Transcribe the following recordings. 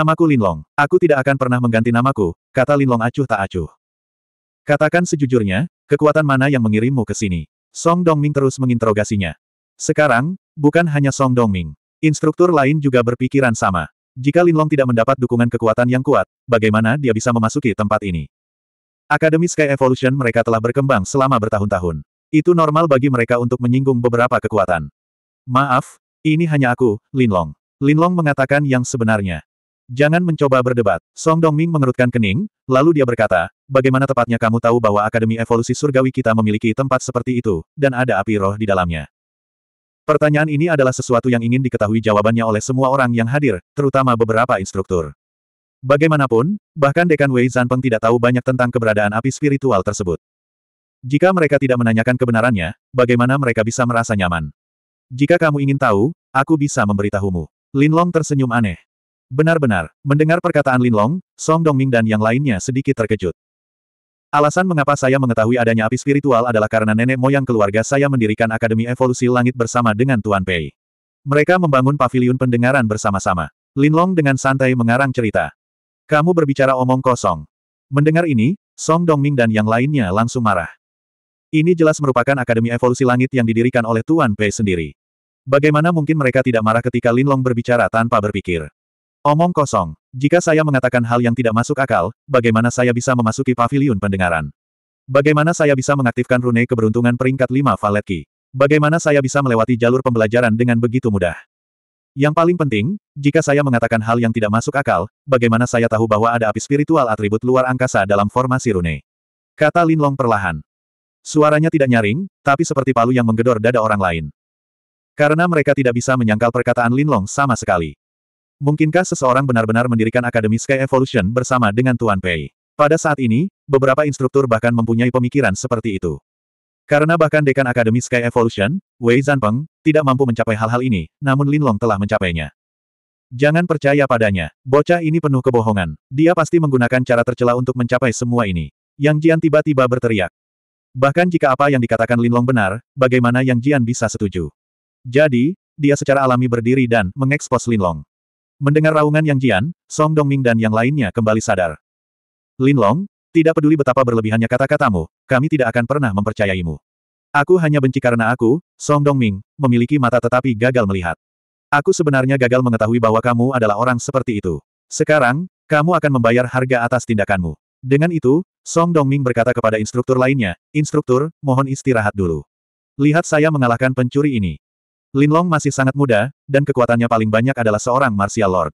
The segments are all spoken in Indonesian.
Namaku Linlong. Aku tidak akan pernah mengganti namaku, kata Linlong acuh tak acuh. Katakan sejujurnya, kekuatan mana yang mengirimmu ke sini? Song Dongming terus menginterogasinya. Sekarang, bukan hanya Song Dongming. Instruktur lain juga berpikiran sama. Jika Linlong tidak mendapat dukungan kekuatan yang kuat, bagaimana dia bisa memasuki tempat ini? Akademi Sky Evolution mereka telah berkembang selama bertahun-tahun. Itu normal bagi mereka untuk menyinggung beberapa kekuatan. Maaf, ini hanya aku, Linlong. Linlong mengatakan yang sebenarnya. Jangan mencoba berdebat. Song Dongming mengerutkan kening, lalu dia berkata, bagaimana tepatnya kamu tahu bahwa Akademi Evolusi Surgawi kita memiliki tempat seperti itu, dan ada api roh di dalamnya? Pertanyaan ini adalah sesuatu yang ingin diketahui jawabannya oleh semua orang yang hadir, terutama beberapa instruktur. Bagaimanapun, bahkan Dekan Wei Zanpeng tidak tahu banyak tentang keberadaan api spiritual tersebut. Jika mereka tidak menanyakan kebenarannya, bagaimana mereka bisa merasa nyaman? Jika kamu ingin tahu, aku bisa memberitahumu. Lin Long tersenyum aneh. Benar-benar, mendengar perkataan Lin Long, Song Dongming dan yang lainnya sedikit terkejut. Alasan mengapa saya mengetahui adanya api spiritual adalah karena nenek moyang keluarga saya mendirikan Akademi Evolusi Langit bersama dengan Tuan Pei. Mereka membangun paviliun pendengaran bersama-sama. Lin Long dengan santai mengarang cerita. Kamu berbicara omong kosong. Mendengar ini, Song Dongming dan yang lainnya langsung marah. Ini jelas merupakan Akademi Evolusi Langit yang didirikan oleh Tuan Pei sendiri. Bagaimana mungkin mereka tidak marah ketika Lin Long berbicara tanpa berpikir? Omong kosong. Jika saya mengatakan hal yang tidak masuk akal, bagaimana saya bisa memasuki paviliun pendengaran? Bagaimana saya bisa mengaktifkan rune keberuntungan peringkat 5 Valetki? Bagaimana saya bisa melewati jalur pembelajaran dengan begitu mudah? Yang paling penting, jika saya mengatakan hal yang tidak masuk akal, bagaimana saya tahu bahwa ada api spiritual atribut luar angkasa dalam formasi rune? Kata Linlong perlahan. Suaranya tidak nyaring, tapi seperti palu yang menggedor dada orang lain. Karena mereka tidak bisa menyangkal perkataan Linlong sama sekali. Mungkinkah seseorang benar-benar mendirikan Akademi Sky Evolution bersama dengan Tuan Pei? Pada saat ini, beberapa instruktur bahkan mempunyai pemikiran seperti itu. Karena bahkan dekan Akademi Sky Evolution, Wei Zanpeng, tidak mampu mencapai hal-hal ini, namun Lin Long telah mencapainya. Jangan percaya padanya, bocah ini penuh kebohongan. Dia pasti menggunakan cara tercela untuk mencapai semua ini. Yang Jian tiba-tiba berteriak. Bahkan jika apa yang dikatakan Lin Long benar, bagaimana Yang Jian bisa setuju? Jadi, dia secara alami berdiri dan mengekspos Lin Long. Mendengar raungan Yang Jian, Song Dongming dan yang lainnya kembali sadar. Lin Long, tidak peduli betapa berlebihannya kata-katamu, kami tidak akan pernah mempercayaimu. Aku hanya benci karena aku, Song Dongming, memiliki mata tetapi gagal melihat. Aku sebenarnya gagal mengetahui bahwa kamu adalah orang seperti itu. Sekarang, kamu akan membayar harga atas tindakanmu. Dengan itu, Song Dongming berkata kepada instruktur lainnya, Instruktur, mohon istirahat dulu. Lihat saya mengalahkan pencuri ini. Linlong masih sangat muda, dan kekuatannya paling banyak adalah seorang martial lord.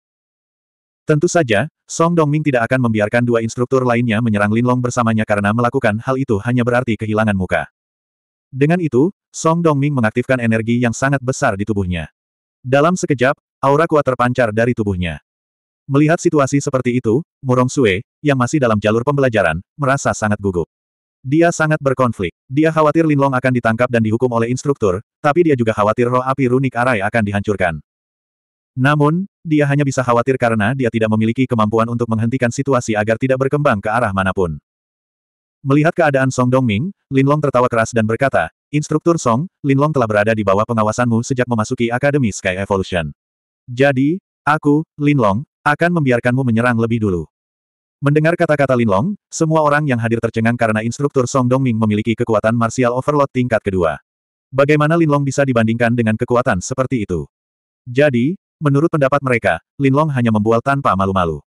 Tentu saja, Song Dongming tidak akan membiarkan dua instruktur lainnya menyerang Linlong bersamanya karena melakukan hal itu hanya berarti kehilangan muka. Dengan itu, Song Dongming mengaktifkan energi yang sangat besar di tubuhnya. Dalam sekejap, aura kuat terpancar dari tubuhnya. Melihat situasi seperti itu, Murong Sue, yang masih dalam jalur pembelajaran, merasa sangat gugup. Dia sangat berkonflik. Dia khawatir Linlong akan ditangkap dan dihukum oleh instruktur, tapi dia juga khawatir roh api runik arai akan dihancurkan. Namun, dia hanya bisa khawatir karena dia tidak memiliki kemampuan untuk menghentikan situasi agar tidak berkembang ke arah manapun. Melihat keadaan Song Dongming, Linlong tertawa keras dan berkata, Instruktur Song, Linlong telah berada di bawah pengawasanmu sejak memasuki Akademi Sky Evolution. Jadi, aku, Linlong, akan membiarkanmu menyerang lebih dulu. Mendengar kata-kata Lin Long, semua orang yang hadir tercengang karena instruktur Song Dongming memiliki kekuatan martial overload tingkat kedua. Bagaimana Lin Long bisa dibandingkan dengan kekuatan seperti itu? Jadi, menurut pendapat mereka, Lin Long hanya membual tanpa malu-malu.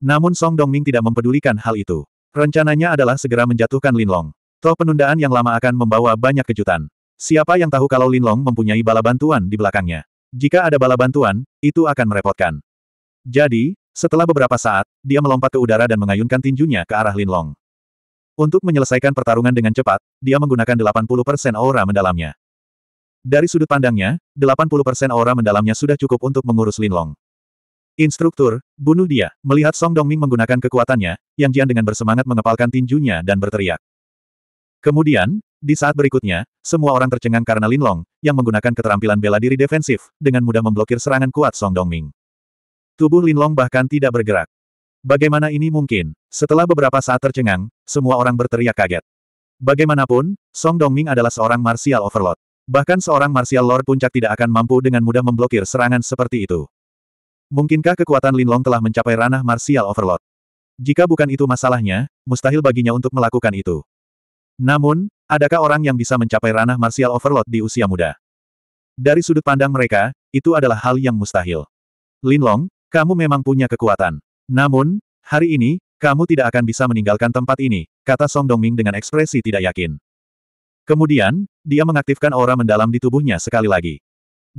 Namun Song Dongming tidak mempedulikan hal itu. Rencananya adalah segera menjatuhkan Lin Long. Toh penundaan yang lama akan membawa banyak kejutan. Siapa yang tahu kalau Lin Long mempunyai bala bantuan di belakangnya? Jika ada bala bantuan, itu akan merepotkan. Jadi, setelah beberapa saat, dia melompat ke udara dan mengayunkan tinjunya ke arah Linlong. Untuk menyelesaikan pertarungan dengan cepat, dia menggunakan 80% aura mendalamnya. Dari sudut pandangnya, 80% aura mendalamnya sudah cukup untuk mengurus Linlong. Instruktur, bunuh dia, melihat Song Dongming menggunakan kekuatannya, Yang Jian dengan bersemangat mengepalkan tinjunya dan berteriak. Kemudian, di saat berikutnya, semua orang tercengang karena Linlong, yang menggunakan keterampilan bela diri defensif, dengan mudah memblokir serangan kuat Song Dongming. Tubuh Linlong bahkan tidak bergerak. Bagaimana ini mungkin? Setelah beberapa saat tercengang, semua orang berteriak kaget. Bagaimanapun, Song Dongming adalah seorang martial overlord. Bahkan seorang martial lord puncak tidak akan mampu dengan mudah memblokir serangan seperti itu. Mungkinkah kekuatan Linlong telah mencapai ranah martial overlord? Jika bukan itu masalahnya, mustahil baginya untuk melakukan itu. Namun, adakah orang yang bisa mencapai ranah martial overlord di usia muda? Dari sudut pandang mereka, itu adalah hal yang mustahil. Linlong, kamu memang punya kekuatan. Namun, hari ini, kamu tidak akan bisa meninggalkan tempat ini, kata Song Dongming dengan ekspresi tidak yakin. Kemudian, dia mengaktifkan aura mendalam di tubuhnya sekali lagi.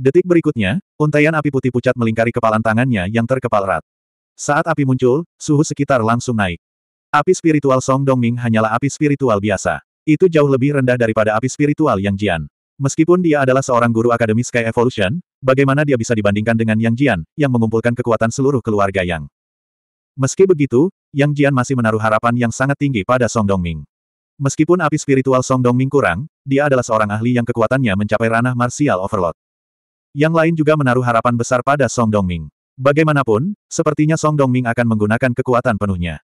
Detik berikutnya, untaian api putih pucat melingkari kepalan tangannya yang terkepal erat. Saat api muncul, suhu sekitar langsung naik. Api spiritual Song Dongming hanyalah api spiritual biasa. Itu jauh lebih rendah daripada api spiritual Yang Jian. Meskipun dia adalah seorang guru akademi Sky Evolution, bagaimana dia bisa dibandingkan dengan Yang Jian, yang mengumpulkan kekuatan seluruh keluarga Yang. Meski begitu, Yang Jian masih menaruh harapan yang sangat tinggi pada Song Dongming. Meskipun api spiritual Song Dongming kurang, dia adalah seorang ahli yang kekuatannya mencapai ranah martial overload. Yang lain juga menaruh harapan besar pada Song Dongming. Bagaimanapun, sepertinya Song Dongming akan menggunakan kekuatan penuhnya.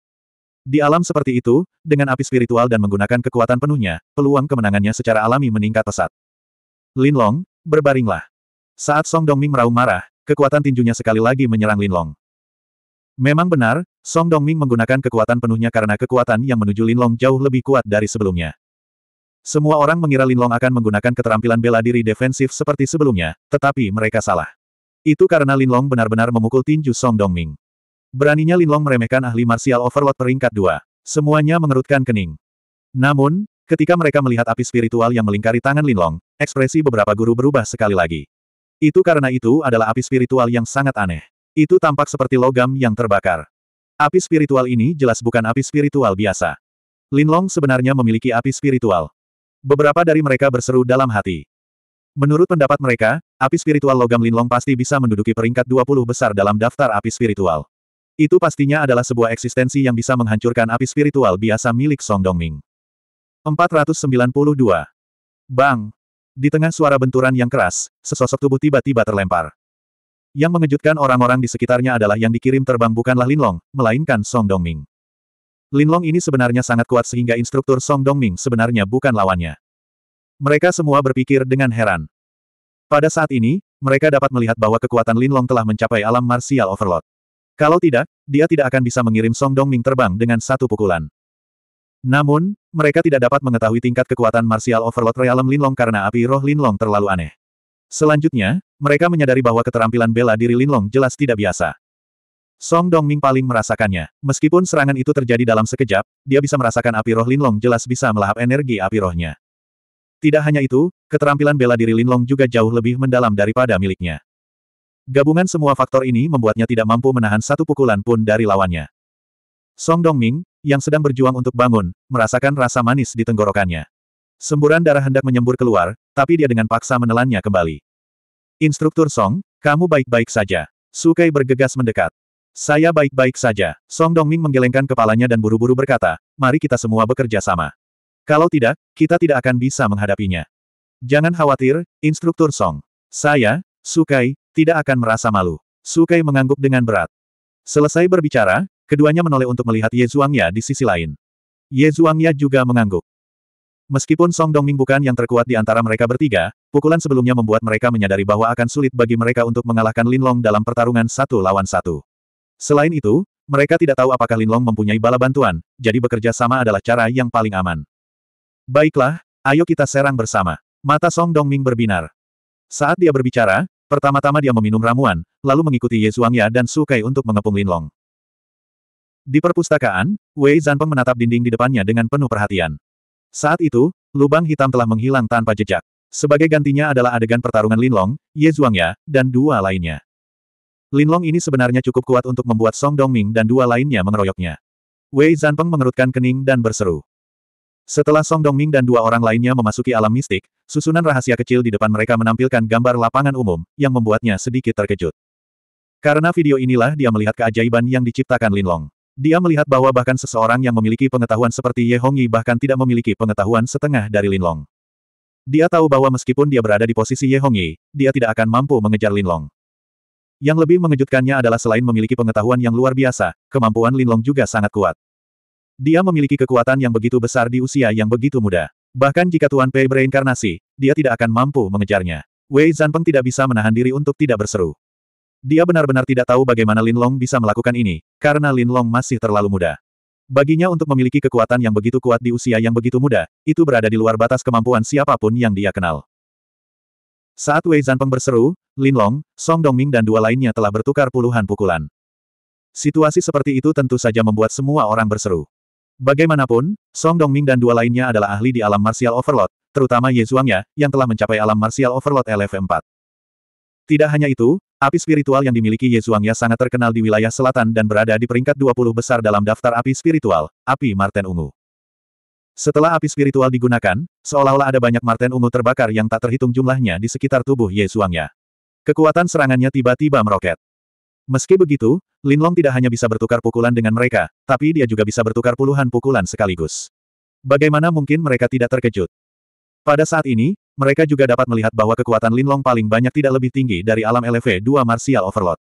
Di alam seperti itu, dengan api spiritual dan menggunakan kekuatan penuhnya, peluang kemenangannya secara alami meningkat pesat. Lin Long, berbaringlah. Saat Song Dongming meraung marah, kekuatan tinjunya sekali lagi menyerang Linlong. Memang benar, Song Dongming menggunakan kekuatan penuhnya karena kekuatan yang menuju Linlong jauh lebih kuat dari sebelumnya. Semua orang mengira Linlong akan menggunakan keterampilan bela diri defensif seperti sebelumnya, tetapi mereka salah. Itu karena Linlong benar-benar memukul tinju Song Dongming. Beraninya Linlong meremehkan ahli martial overload peringkat 2. Semuanya mengerutkan kening. Namun, ketika mereka melihat api spiritual yang melingkari tangan Linlong, ekspresi beberapa guru berubah sekali lagi. Itu karena itu adalah api spiritual yang sangat aneh. Itu tampak seperti logam yang terbakar. Api spiritual ini jelas bukan api spiritual biasa. Linlong sebenarnya memiliki api spiritual. Beberapa dari mereka berseru dalam hati. Menurut pendapat mereka, api spiritual logam Linlong pasti bisa menduduki peringkat 20 besar dalam daftar api spiritual. Itu pastinya adalah sebuah eksistensi yang bisa menghancurkan api spiritual biasa milik Song Dongming. 492. Bang! Di tengah suara benturan yang keras, sesosok tubuh tiba-tiba terlempar. Yang mengejutkan orang-orang di sekitarnya adalah yang dikirim terbang bukanlah Linlong, melainkan Song Dongming. Linlong ini sebenarnya sangat kuat sehingga instruktur Song Dongming sebenarnya bukan lawannya. Mereka semua berpikir dengan heran. Pada saat ini, mereka dapat melihat bahwa kekuatan Linlong telah mencapai alam martial overload. Kalau tidak, dia tidak akan bisa mengirim Song Dongming terbang dengan satu pukulan. Namun, mereka tidak dapat mengetahui tingkat kekuatan martial overload Realm Linlong karena api roh Linlong terlalu aneh. Selanjutnya, mereka menyadari bahwa keterampilan bela diri Linlong jelas tidak biasa. Song Dongming paling merasakannya. Meskipun serangan itu terjadi dalam sekejap, dia bisa merasakan api roh Linlong jelas bisa melahap energi api rohnya. Tidak hanya itu, keterampilan bela diri Linlong juga jauh lebih mendalam daripada miliknya. Gabungan semua faktor ini membuatnya tidak mampu menahan satu pukulan pun dari lawannya. Song Dongming, yang sedang berjuang untuk bangun, merasakan rasa manis di tenggorokannya. Semburan darah hendak menyembur keluar, tapi dia dengan paksa menelannya kembali. Instruktur Song, kamu baik-baik saja. Sukai bergegas mendekat. Saya baik-baik saja. Song Dongming menggelengkan kepalanya dan buru-buru berkata, mari kita semua bekerja sama. Kalau tidak, kita tidak akan bisa menghadapinya. Jangan khawatir, Instruktur Song. Saya, Sukai, tidak akan merasa malu. Sukai mengangguk dengan berat. Selesai berbicara, Keduanya menoleh untuk melihat Ye Zhuangya di sisi lain. Ye Zhuangya juga mengangguk. Meskipun Song Dongming bukan yang terkuat di antara mereka bertiga, pukulan sebelumnya membuat mereka menyadari bahwa akan sulit bagi mereka untuk mengalahkan Lin Long dalam pertarungan satu lawan satu. Selain itu, mereka tidak tahu apakah Lin Long mempunyai bala bantuan, jadi bekerja sama adalah cara yang paling aman. Baiklah, ayo kita serang bersama. Mata Song Dongming berbinar. Saat dia berbicara, pertama-tama dia meminum ramuan, lalu mengikuti Ye Zhuangya dan sukai untuk mengepung Lin Long. Di perpustakaan, Wei Zanpeng menatap dinding di depannya dengan penuh perhatian. Saat itu, lubang hitam telah menghilang tanpa jejak. Sebagai gantinya adalah adegan pertarungan Linlong, Ye Zhuangya, dan dua lainnya. Linlong ini sebenarnya cukup kuat untuk membuat Song Dongming dan dua lainnya mengeroyoknya. Wei Zanpeng mengerutkan kening dan berseru. Setelah Song Dongming dan dua orang lainnya memasuki alam mistik, susunan rahasia kecil di depan mereka menampilkan gambar lapangan umum, yang membuatnya sedikit terkejut. Karena video inilah dia melihat keajaiban yang diciptakan Linlong. Dia melihat bahwa bahkan seseorang yang memiliki pengetahuan seperti Ye Hongyi bahkan tidak memiliki pengetahuan setengah dari Linlong. Dia tahu bahwa meskipun dia berada di posisi Ye Hongyi, dia tidak akan mampu mengejar Linlong. Yang lebih mengejutkannya adalah selain memiliki pengetahuan yang luar biasa, kemampuan Linlong juga sangat kuat. Dia memiliki kekuatan yang begitu besar di usia yang begitu muda. Bahkan jika Tuan Pei bereinkarnasi, dia tidak akan mampu mengejarnya. Wei Zanpeng tidak bisa menahan diri untuk tidak berseru. Dia benar-benar tidak tahu bagaimana Lin Long bisa melakukan ini, karena Lin Long masih terlalu muda. Baginya untuk memiliki kekuatan yang begitu kuat di usia yang begitu muda, itu berada di luar batas kemampuan siapapun yang dia kenal. Saat Wei Zanpeng berseru, Lin Long, Song Dongming dan dua lainnya telah bertukar puluhan pukulan. Situasi seperti itu tentu saja membuat semua orang berseru. Bagaimanapun, Song Dongming dan dua lainnya adalah ahli di alam martial overload, terutama Ye Zhuangya, yang telah mencapai alam martial overload LF4. Tidak hanya itu, Api spiritual yang dimiliki Yezuangya sangat terkenal di wilayah selatan dan berada di peringkat 20 besar dalam daftar api spiritual, api Marten Ungu. Setelah api spiritual digunakan, seolah-olah ada banyak Marten Ungu terbakar yang tak terhitung jumlahnya di sekitar tubuh Yezuangya. Kekuatan serangannya tiba-tiba meroket. Meski begitu, Lin Long tidak hanya bisa bertukar pukulan dengan mereka, tapi dia juga bisa bertukar puluhan pukulan sekaligus. Bagaimana mungkin mereka tidak terkejut? Pada saat ini, mereka juga dapat melihat bahwa kekuatan Linlong paling banyak tidak lebih tinggi dari alam LV2 Martial Overload.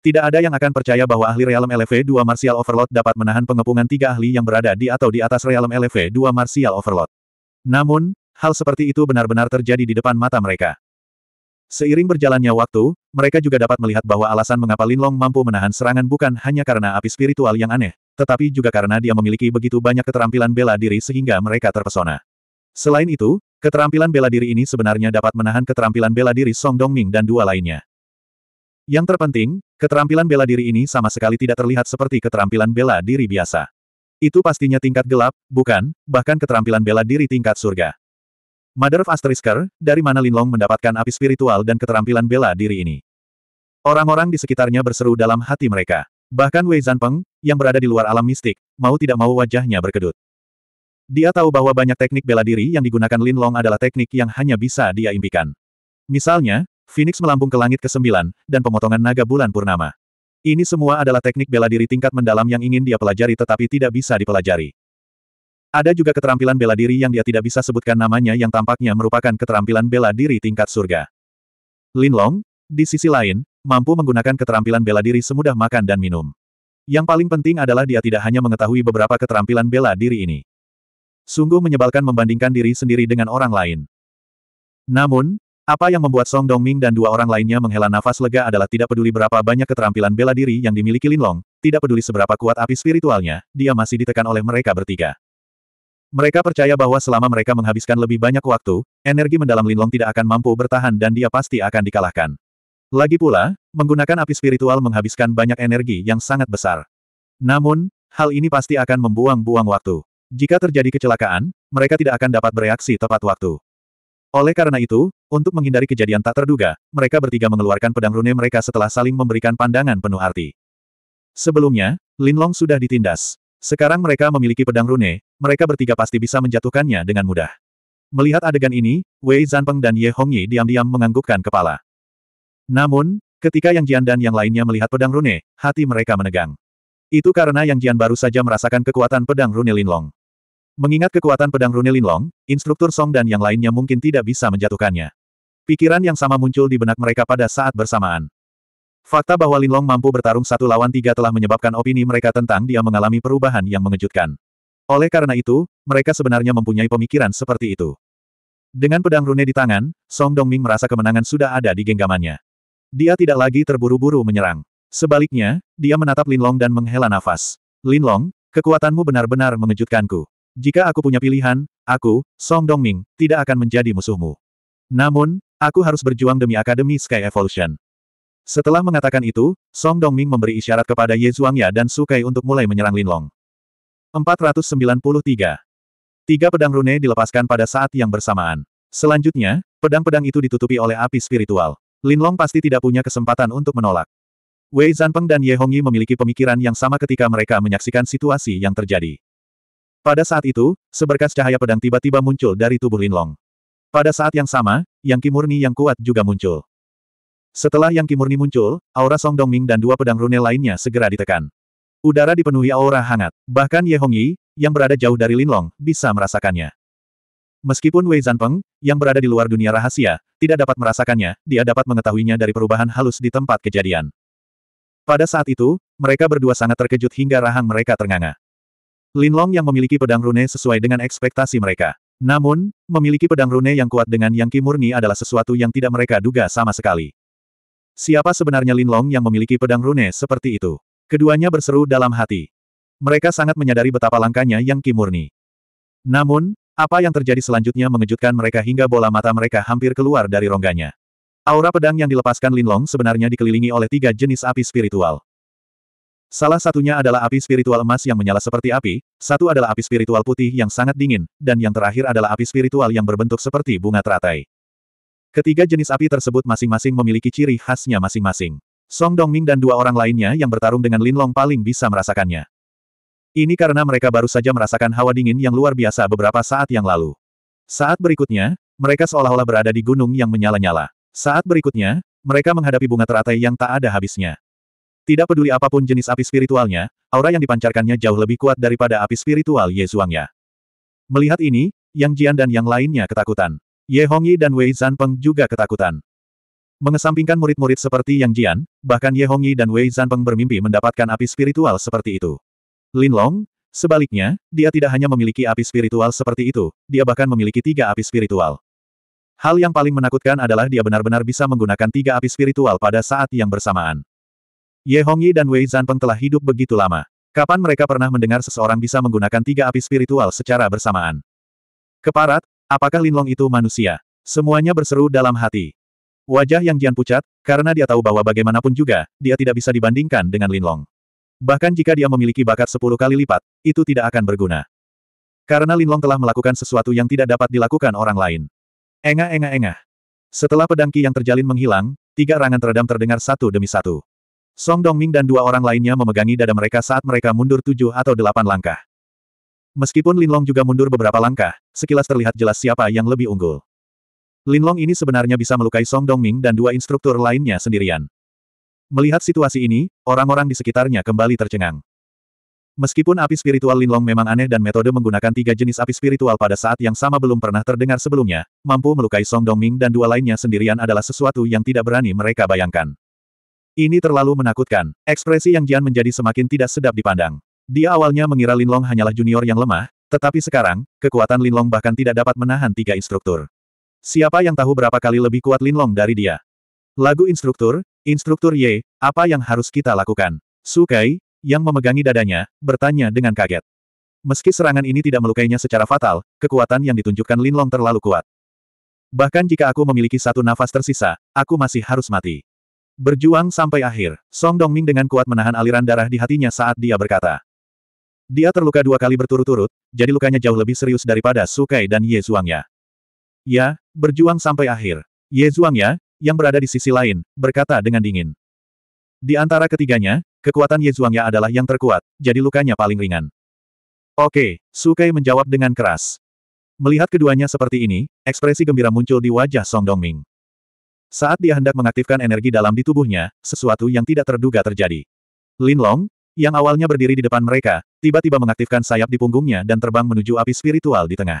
Tidak ada yang akan percaya bahwa ahli realm LV2 Martial Overload dapat menahan pengepungan tiga ahli yang berada di atau di atas realm LV2 Martial Overload. Namun, hal seperti itu benar-benar terjadi di depan mata mereka. Seiring berjalannya waktu, mereka juga dapat melihat bahwa alasan mengapa Linlong mampu menahan serangan bukan hanya karena api spiritual yang aneh, tetapi juga karena dia memiliki begitu banyak keterampilan bela diri sehingga mereka terpesona. Selain itu, Keterampilan bela diri ini sebenarnya dapat menahan keterampilan bela diri Song Dongming dan dua lainnya. Yang terpenting, keterampilan bela diri ini sama sekali tidak terlihat seperti keterampilan bela diri biasa. Itu pastinya tingkat gelap, bukan, bahkan keterampilan bela diri tingkat surga. Mother of Asterisker, dari mana Linlong mendapatkan api spiritual dan keterampilan bela diri ini. Orang-orang di sekitarnya berseru dalam hati mereka. Bahkan Wei Zanpeng, yang berada di luar alam mistik, mau tidak mau wajahnya berkedut. Dia tahu bahwa banyak teknik bela diri yang digunakan Lin Long adalah teknik yang hanya bisa dia impikan. Misalnya, Phoenix melambung ke langit ke-9, dan pemotongan naga bulan purnama. Ini semua adalah teknik bela diri tingkat mendalam yang ingin dia pelajari tetapi tidak bisa dipelajari. Ada juga keterampilan bela diri yang dia tidak bisa sebutkan namanya yang tampaknya merupakan keterampilan bela diri tingkat surga. Lin Long, di sisi lain, mampu menggunakan keterampilan bela diri semudah makan dan minum. Yang paling penting adalah dia tidak hanya mengetahui beberapa keterampilan bela diri ini. Sungguh menyebalkan membandingkan diri sendiri dengan orang lain. Namun, apa yang membuat Song Dongming dan dua orang lainnya menghela nafas lega adalah tidak peduli berapa banyak keterampilan bela diri yang dimiliki Lin Long, tidak peduli seberapa kuat api spiritualnya, dia masih ditekan oleh mereka bertiga. Mereka percaya bahwa selama mereka menghabiskan lebih banyak waktu, energi mendalam Lin Long tidak akan mampu bertahan dan dia pasti akan dikalahkan. Lagi pula, menggunakan api spiritual menghabiskan banyak energi yang sangat besar. Namun, hal ini pasti akan membuang-buang waktu. Jika terjadi kecelakaan, mereka tidak akan dapat bereaksi tepat waktu. Oleh karena itu, untuk menghindari kejadian tak terduga, mereka bertiga mengeluarkan pedang rune mereka setelah saling memberikan pandangan penuh arti. Sebelumnya, Linlong sudah ditindas. Sekarang mereka memiliki pedang rune, mereka bertiga pasti bisa menjatuhkannya dengan mudah. Melihat adegan ini, Wei Zanpeng dan Ye Hongyi diam-diam menganggukkan kepala. Namun, ketika Yang Jian dan yang lainnya melihat pedang rune, hati mereka menegang. Itu karena Yang Jian baru saja merasakan kekuatan pedang rune Linlong. Mengingat kekuatan pedang Rune Linlong, instruktur Song dan yang lainnya mungkin tidak bisa menjatuhkannya. Pikiran yang sama muncul di benak mereka pada saat bersamaan. Fakta bahwa Linlong mampu bertarung satu lawan tiga telah menyebabkan opini mereka tentang dia mengalami perubahan yang mengejutkan. Oleh karena itu, mereka sebenarnya mempunyai pemikiran seperti itu. Dengan pedang rune di tangan, Song Dongming merasa kemenangan sudah ada di genggamannya. Dia tidak lagi terburu-buru menyerang. Sebaliknya, dia menatap Linlong dan menghela nafas. Linlong, kekuatanmu benar-benar mengejutkanku. Jika aku punya pilihan, aku, Song Dongming, tidak akan menjadi musuhmu. Namun, aku harus berjuang demi Akademi Sky Evolution. Setelah mengatakan itu, Song Dongming memberi isyarat kepada Ye Zhuangya dan Sukai untuk mulai menyerang Linlong. 493. Tiga pedang rune dilepaskan pada saat yang bersamaan. Selanjutnya, pedang-pedang itu ditutupi oleh api spiritual. Linlong pasti tidak punya kesempatan untuk menolak. Wei Zanpeng dan Ye Hongyi memiliki pemikiran yang sama ketika mereka menyaksikan situasi yang terjadi. Pada saat itu, seberkas cahaya pedang tiba-tiba muncul dari tubuh Linlong. Pada saat yang sama, yang kimurni yang kuat juga muncul. Setelah yang kimurni muncul, aura Song Dongming dan dua pedang rune lainnya segera ditekan. Udara dipenuhi aura hangat, bahkan Ye Hongyi, yang berada jauh dari Linlong, bisa merasakannya. Meskipun Wei Zanpeng, yang berada di luar dunia rahasia, tidak dapat merasakannya, dia dapat mengetahuinya dari perubahan halus di tempat kejadian. Pada saat itu, mereka berdua sangat terkejut hingga rahang mereka ternganga. Linlong yang memiliki pedang rune sesuai dengan ekspektasi mereka. Namun, memiliki pedang rune yang kuat dengan yang kimurni adalah sesuatu yang tidak mereka duga sama sekali. Siapa sebenarnya Linlong yang memiliki pedang rune seperti itu? Keduanya berseru dalam hati. Mereka sangat menyadari betapa langkanya yang kimurni. Namun, apa yang terjadi selanjutnya mengejutkan mereka hingga bola mata mereka hampir keluar dari rongganya. Aura pedang yang dilepaskan Linlong sebenarnya dikelilingi oleh tiga jenis api spiritual. Salah satunya adalah api spiritual emas yang menyala seperti api, satu adalah api spiritual putih yang sangat dingin, dan yang terakhir adalah api spiritual yang berbentuk seperti bunga teratai. Ketiga jenis api tersebut masing-masing memiliki ciri khasnya masing-masing. Song Dongming dan dua orang lainnya yang bertarung dengan Lin Long paling bisa merasakannya. Ini karena mereka baru saja merasakan hawa dingin yang luar biasa beberapa saat yang lalu. Saat berikutnya, mereka seolah-olah berada di gunung yang menyala-nyala. Saat berikutnya, mereka menghadapi bunga teratai yang tak ada habisnya. Tidak peduli apapun jenis api spiritualnya, aura yang dipancarkannya jauh lebih kuat daripada api spiritual Ye Zhuangya. Melihat ini, Yang Jian dan yang lainnya ketakutan. Ye Hongyi dan Wei Zanpeng juga ketakutan. Mengesampingkan murid-murid seperti Yang Jian, bahkan Ye Hongyi dan Wei Zanpeng bermimpi mendapatkan api spiritual seperti itu. Lin Long, sebaliknya, dia tidak hanya memiliki api spiritual seperti itu, dia bahkan memiliki tiga api spiritual. Hal yang paling menakutkan adalah dia benar-benar bisa menggunakan tiga api spiritual pada saat yang bersamaan. Ye Hongyi dan Wei Zanpeng telah hidup begitu lama. Kapan mereka pernah mendengar seseorang bisa menggunakan tiga api spiritual secara bersamaan? Keparat, apakah Lin Long itu manusia? Semuanya berseru dalam hati. Wajah yang Jian pucat, karena dia tahu bahwa bagaimanapun juga, dia tidak bisa dibandingkan dengan Lin Long. Bahkan jika dia memiliki bakat sepuluh kali lipat, itu tidak akan berguna. Karena Lin Long telah melakukan sesuatu yang tidak dapat dilakukan orang lain. Enga-enga-enga. Setelah pedangki yang terjalin menghilang, tiga rangan teredam terdengar satu demi satu. Song Dongming dan dua orang lainnya memegangi dada mereka saat mereka mundur tujuh atau delapan langkah. Meskipun Lin Long juga mundur beberapa langkah, sekilas terlihat jelas siapa yang lebih unggul. Lin Long ini sebenarnya bisa melukai Song Dongming dan dua instruktur lainnya sendirian. Melihat situasi ini, orang-orang di sekitarnya kembali tercengang. Meskipun api spiritual Lin Long memang aneh dan metode menggunakan tiga jenis api spiritual pada saat yang sama belum pernah terdengar sebelumnya, mampu melukai Song Dongming dan dua lainnya sendirian adalah sesuatu yang tidak berani mereka bayangkan. Ini terlalu menakutkan. Ekspresi Yang Jian menjadi semakin tidak sedap dipandang. Dia awalnya mengira Linlong hanyalah junior yang lemah, tetapi sekarang, kekuatan Linlong bahkan tidak dapat menahan tiga instruktur. Siapa yang tahu berapa kali lebih kuat Linlong dari dia? Lagu instruktur, instruktur Ye, apa yang harus kita lakukan? Su Kai, yang memegangi dadanya, bertanya dengan kaget. Meski serangan ini tidak melukainya secara fatal, kekuatan yang ditunjukkan Linlong terlalu kuat. Bahkan jika aku memiliki satu nafas tersisa, aku masih harus mati. Berjuang sampai akhir, Song Dongming dengan kuat menahan aliran darah di hatinya saat dia berkata. Dia terluka dua kali berturut-turut, jadi lukanya jauh lebih serius daripada Sukai dan Ye Zhuangya. Ya, berjuang sampai akhir. Ye Zhuangya, yang berada di sisi lain, berkata dengan dingin. Di antara ketiganya, kekuatan Ye Zhuangya adalah yang terkuat, jadi lukanya paling ringan. Oke, Sukai menjawab dengan keras. Melihat keduanya seperti ini, ekspresi gembira muncul di wajah Song Dongming. Saat dia hendak mengaktifkan energi dalam di tubuhnya, sesuatu yang tidak terduga terjadi. Lin Long, yang awalnya berdiri di depan mereka, tiba-tiba mengaktifkan sayap di punggungnya dan terbang menuju api spiritual di tengah.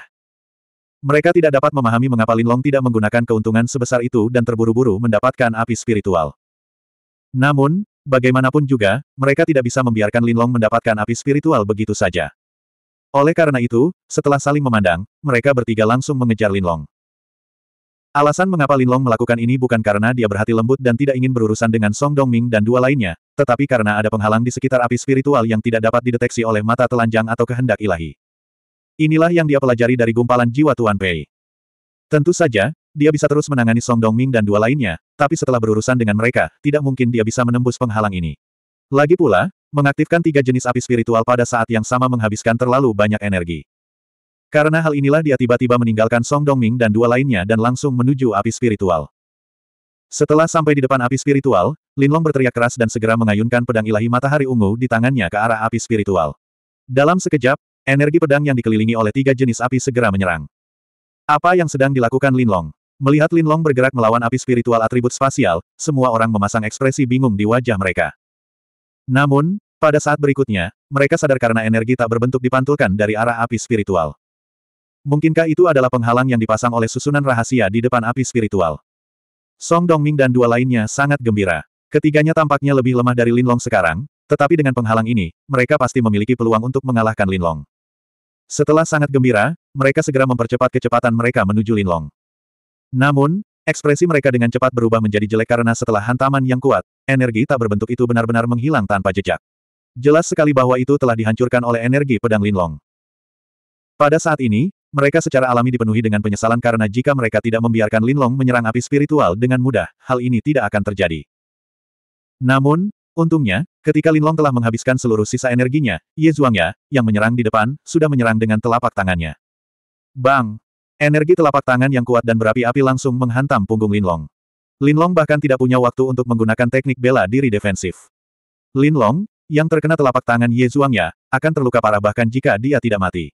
Mereka tidak dapat memahami mengapa Lin Long tidak menggunakan keuntungan sebesar itu dan terburu-buru mendapatkan api spiritual. Namun, bagaimanapun juga, mereka tidak bisa membiarkan Lin Long mendapatkan api spiritual begitu saja. Oleh karena itu, setelah saling memandang, mereka bertiga langsung mengejar Lin Long. Alasan mengapa Linlong melakukan ini bukan karena dia berhati lembut dan tidak ingin berurusan dengan Song Dongming dan dua lainnya, tetapi karena ada penghalang di sekitar api spiritual yang tidak dapat dideteksi oleh mata telanjang atau kehendak ilahi. Inilah yang dia pelajari dari gumpalan jiwa Tuan Pei. Tentu saja, dia bisa terus menangani Song Dongming dan dua lainnya, tapi setelah berurusan dengan mereka, tidak mungkin dia bisa menembus penghalang ini. Lagi pula, mengaktifkan tiga jenis api spiritual pada saat yang sama menghabiskan terlalu banyak energi. Karena hal inilah dia tiba-tiba meninggalkan Song Dongming dan dua lainnya dan langsung menuju api spiritual. Setelah sampai di depan api spiritual, Lin Long berteriak keras dan segera mengayunkan pedang ilahi matahari ungu di tangannya ke arah api spiritual. Dalam sekejap, energi pedang yang dikelilingi oleh tiga jenis api segera menyerang. Apa yang sedang dilakukan Lin Long? Melihat Lin Long bergerak melawan api spiritual atribut spasial, semua orang memasang ekspresi bingung di wajah mereka. Namun, pada saat berikutnya, mereka sadar karena energi tak berbentuk dipantulkan dari arah api spiritual. Mungkinkah itu adalah penghalang yang dipasang oleh susunan rahasia di depan api spiritual? Song Dongming dan dua lainnya sangat gembira. Ketiganya tampaknya lebih lemah dari Linlong sekarang, tetapi dengan penghalang ini, mereka pasti memiliki peluang untuk mengalahkan Linlong. Setelah sangat gembira, mereka segera mempercepat kecepatan mereka menuju Linlong. Namun, ekspresi mereka dengan cepat berubah menjadi jelek karena setelah hantaman yang kuat, energi tak berbentuk itu benar-benar menghilang tanpa jejak. Jelas sekali bahwa itu telah dihancurkan oleh energi pedang Linlong. Pada saat ini, mereka secara alami dipenuhi dengan penyesalan karena jika mereka tidak membiarkan Linlong menyerang api spiritual dengan mudah, hal ini tidak akan terjadi. Namun, untungnya, ketika Linlong telah menghabiskan seluruh sisa energinya, Ye Zhuangya, yang menyerang di depan, sudah menyerang dengan telapak tangannya. Bang! Energi telapak tangan yang kuat dan berapi-api langsung menghantam punggung Linlong. Linlong bahkan tidak punya waktu untuk menggunakan teknik bela diri defensif. Linlong, yang terkena telapak tangan Ye Zhuangya, akan terluka parah bahkan jika dia tidak mati.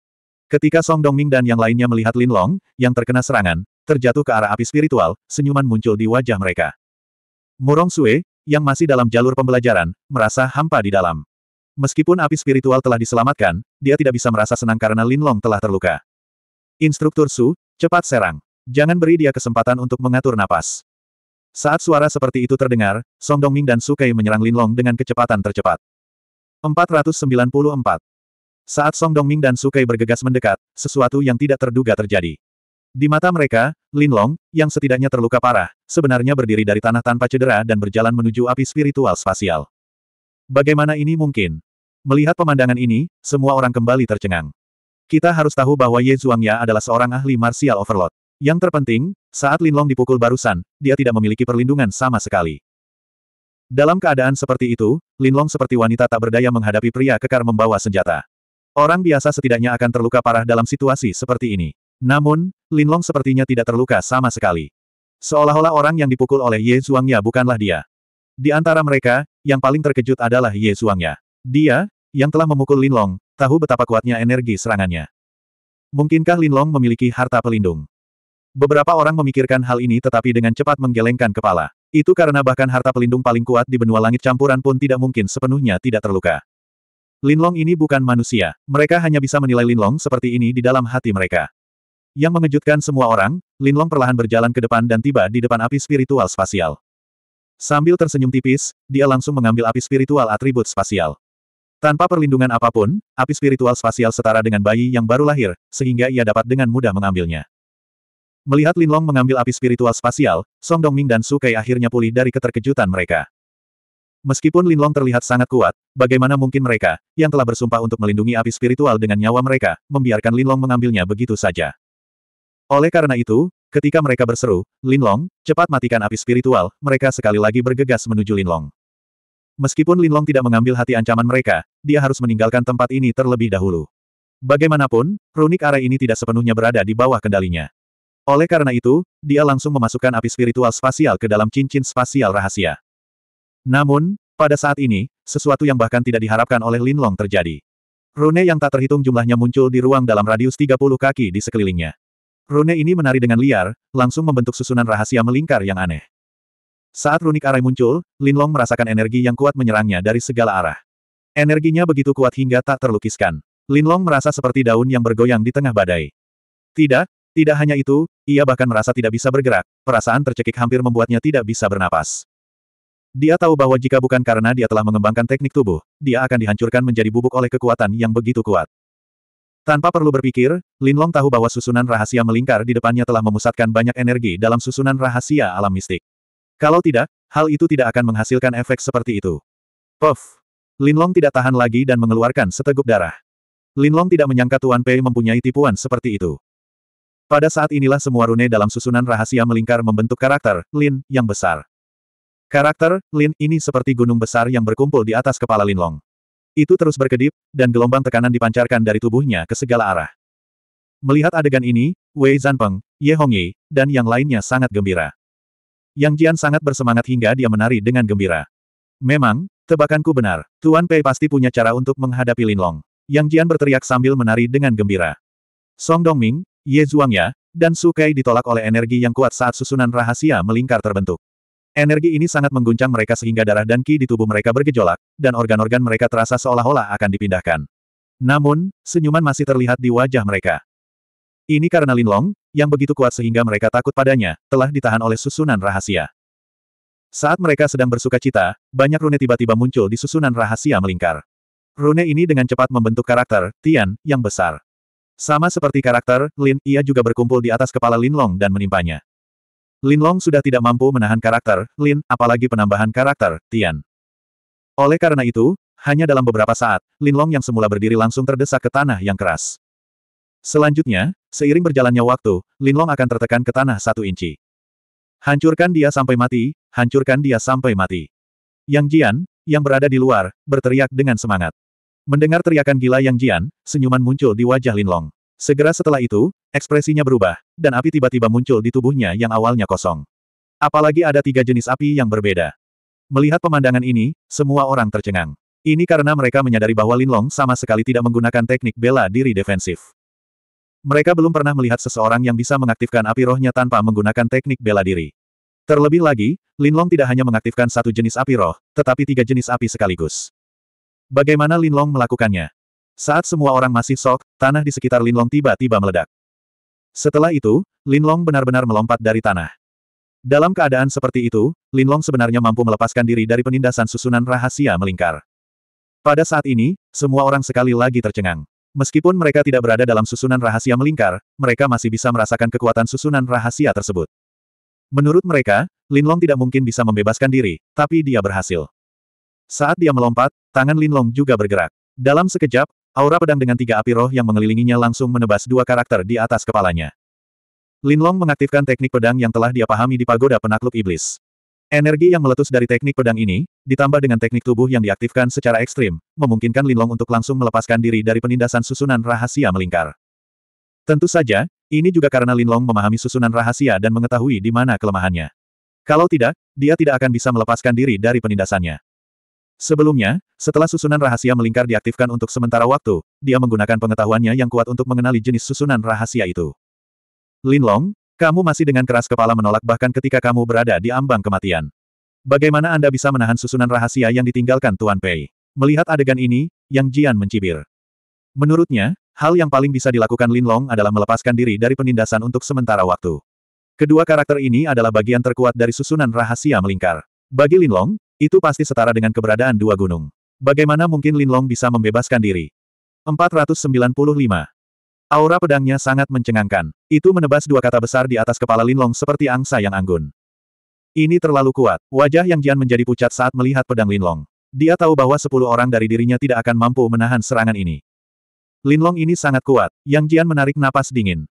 Ketika Song Dongming dan yang lainnya melihat Lin Long, yang terkena serangan, terjatuh ke arah api spiritual, senyuman muncul di wajah mereka. Murong Sue, yang masih dalam jalur pembelajaran, merasa hampa di dalam. Meskipun api spiritual telah diselamatkan, dia tidak bisa merasa senang karena Lin Long telah terluka. Instruktur Su, cepat serang. Jangan beri dia kesempatan untuk mengatur napas. Saat suara seperti itu terdengar, Song Dongming dan Su Kei menyerang Lin Long dengan kecepatan tercepat. 494. Saat Song Dongming dan Sukai bergegas mendekat, sesuatu yang tidak terduga terjadi. Di mata mereka, Lin Long, yang setidaknya terluka parah, sebenarnya berdiri dari tanah tanpa cedera dan berjalan menuju api spiritual spasial. Bagaimana ini mungkin? Melihat pemandangan ini, semua orang kembali tercengang. Kita harus tahu bahwa Ye Zhuangya adalah seorang ahli martial overload. Yang terpenting, saat Lin Long dipukul barusan, dia tidak memiliki perlindungan sama sekali. Dalam keadaan seperti itu, Lin Long seperti wanita tak berdaya menghadapi pria kekar membawa senjata. Orang biasa setidaknya akan terluka parah dalam situasi seperti ini. Namun, Linlong sepertinya tidak terluka sama sekali. Seolah-olah orang yang dipukul oleh Ye Zhuangya bukanlah dia. Di antara mereka, yang paling terkejut adalah Ye Zhuangya. Dia, yang telah memukul Linlong, tahu betapa kuatnya energi serangannya. Mungkinkah Linlong memiliki harta pelindung? Beberapa orang memikirkan hal ini tetapi dengan cepat menggelengkan kepala. Itu karena bahkan harta pelindung paling kuat di benua langit campuran pun tidak mungkin sepenuhnya tidak terluka. Linlong ini bukan manusia, mereka hanya bisa menilai Linlong seperti ini di dalam hati mereka. Yang mengejutkan semua orang, Linlong perlahan berjalan ke depan dan tiba di depan api spiritual spasial. Sambil tersenyum tipis, dia langsung mengambil api spiritual atribut spasial. Tanpa perlindungan apapun, api spiritual spasial setara dengan bayi yang baru lahir, sehingga ia dapat dengan mudah mengambilnya. Melihat Linlong mengambil api spiritual spasial, Song Dongming dan Su Kei akhirnya pulih dari keterkejutan mereka. Meskipun Linlong terlihat sangat kuat, bagaimana mungkin mereka, yang telah bersumpah untuk melindungi api spiritual dengan nyawa mereka, membiarkan Linlong mengambilnya begitu saja. Oleh karena itu, ketika mereka berseru, Linlong, cepat matikan api spiritual, mereka sekali lagi bergegas menuju Linlong. Meskipun Linlong tidak mengambil hati ancaman mereka, dia harus meninggalkan tempat ini terlebih dahulu. Bagaimanapun, runik arah ini tidak sepenuhnya berada di bawah kendalinya. Oleh karena itu, dia langsung memasukkan api spiritual spasial ke dalam cincin spasial rahasia. Namun, pada saat ini, sesuatu yang bahkan tidak diharapkan oleh Lin Long terjadi. Rune yang tak terhitung jumlahnya muncul di ruang dalam radius 30 kaki di sekelilingnya. Rune ini menari dengan liar, langsung membentuk susunan rahasia melingkar yang aneh. Saat runik arai muncul, Lin Long merasakan energi yang kuat menyerangnya dari segala arah. Energinya begitu kuat hingga tak terlukiskan. Lin Long merasa seperti daun yang bergoyang di tengah badai. Tidak, tidak hanya itu, ia bahkan merasa tidak bisa bergerak, perasaan tercekik hampir membuatnya tidak bisa bernapas. Dia tahu bahwa jika bukan karena dia telah mengembangkan teknik tubuh, dia akan dihancurkan menjadi bubuk oleh kekuatan yang begitu kuat. Tanpa perlu berpikir, Lin Long tahu bahwa susunan rahasia melingkar di depannya telah memusatkan banyak energi dalam susunan rahasia alam mistik. Kalau tidak, hal itu tidak akan menghasilkan efek seperti itu. Puff! Long tidak tahan lagi dan mengeluarkan seteguk darah. Lin Long tidak menyangka Tuan Pei mempunyai tipuan seperti itu. Pada saat inilah semua rune dalam susunan rahasia melingkar membentuk karakter, Lin, yang besar. Karakter, Lin, ini seperti gunung besar yang berkumpul di atas kepala Lin Long. Itu terus berkedip, dan gelombang tekanan dipancarkan dari tubuhnya ke segala arah. Melihat adegan ini, Wei Zanpeng, Ye Hongyi, dan yang lainnya sangat gembira. Yang Jian sangat bersemangat hingga dia menari dengan gembira. Memang, tebakanku benar, Tuan Pei pasti punya cara untuk menghadapi Lin Long. Yang Jian berteriak sambil menari dengan gembira. Song Dongming, Ye Zhuangya, dan Su Kei ditolak oleh energi yang kuat saat susunan rahasia melingkar terbentuk. Energi ini sangat mengguncang mereka sehingga darah dan ki di tubuh mereka bergejolak, dan organ-organ mereka terasa seolah-olah akan dipindahkan. Namun, senyuman masih terlihat di wajah mereka. Ini karena Linlong, yang begitu kuat sehingga mereka takut padanya, telah ditahan oleh susunan rahasia. Saat mereka sedang bersuka cita, banyak rune tiba-tiba muncul di susunan rahasia melingkar. Rune ini dengan cepat membentuk karakter, Tian, yang besar. Sama seperti karakter, Lin, ia juga berkumpul di atas kepala Linlong dan menimpanya. Lin Long sudah tidak mampu menahan karakter, Lin, apalagi penambahan karakter, Tian. Oleh karena itu, hanya dalam beberapa saat, Lin Long yang semula berdiri langsung terdesak ke tanah yang keras. Selanjutnya, seiring berjalannya waktu, Lin Long akan tertekan ke tanah satu inci. Hancurkan dia sampai mati, hancurkan dia sampai mati. Yang Jian, yang berada di luar, berteriak dengan semangat. Mendengar teriakan gila Yang Jian, senyuman muncul di wajah Lin Long. Segera setelah itu, ekspresinya berubah, dan api tiba-tiba muncul di tubuhnya yang awalnya kosong. Apalagi ada tiga jenis api yang berbeda. Melihat pemandangan ini, semua orang tercengang. Ini karena mereka menyadari bahwa Linlong sama sekali tidak menggunakan teknik bela diri defensif. Mereka belum pernah melihat seseorang yang bisa mengaktifkan api rohnya tanpa menggunakan teknik bela diri. Terlebih lagi, Linlong tidak hanya mengaktifkan satu jenis api roh, tetapi tiga jenis api sekaligus. Bagaimana Linlong melakukannya? Saat semua orang masih sok, tanah di sekitar Linlong tiba-tiba meledak. Setelah itu, Linlong benar-benar melompat dari tanah. Dalam keadaan seperti itu, Linlong sebenarnya mampu melepaskan diri dari penindasan susunan rahasia melingkar. Pada saat ini, semua orang sekali lagi tercengang. Meskipun mereka tidak berada dalam susunan rahasia melingkar, mereka masih bisa merasakan kekuatan susunan rahasia tersebut. Menurut mereka, Linlong tidak mungkin bisa membebaskan diri, tapi dia berhasil. Saat dia melompat, tangan Linlong juga bergerak. Dalam sekejap, Aura pedang dengan tiga api roh yang mengelilinginya langsung menebas dua karakter di atas kepalanya. Linlong mengaktifkan teknik pedang yang telah dia pahami di pagoda penakluk iblis. Energi yang meletus dari teknik pedang ini, ditambah dengan teknik tubuh yang diaktifkan secara ekstrim, memungkinkan Linlong untuk langsung melepaskan diri dari penindasan susunan rahasia melingkar. Tentu saja, ini juga karena Linlong memahami susunan rahasia dan mengetahui di mana kelemahannya. Kalau tidak, dia tidak akan bisa melepaskan diri dari penindasannya. Sebelumnya, setelah susunan rahasia melingkar diaktifkan untuk sementara waktu, dia menggunakan pengetahuannya yang kuat untuk mengenali jenis susunan rahasia itu. Linlong, kamu masih dengan keras kepala menolak bahkan ketika kamu berada di ambang kematian. Bagaimana Anda bisa menahan susunan rahasia yang ditinggalkan Tuan Pei? Melihat adegan ini, Yang Jian mencibir. Menurutnya, hal yang paling bisa dilakukan Linlong adalah melepaskan diri dari penindasan untuk sementara waktu. Kedua karakter ini adalah bagian terkuat dari susunan rahasia melingkar. Bagi Linlong, itu pasti setara dengan keberadaan dua gunung. Bagaimana mungkin Lin Long bisa membebaskan diri? 495. Aura pedangnya sangat mencengangkan. Itu menebas dua kata besar di atas kepala Lin Long seperti angsa yang anggun. Ini terlalu kuat. Wajah Yang Jian menjadi pucat saat melihat pedang Lin Long. Dia tahu bahwa sepuluh orang dari dirinya tidak akan mampu menahan serangan ini. Lin Long ini sangat kuat. Yang Jian menarik napas dingin.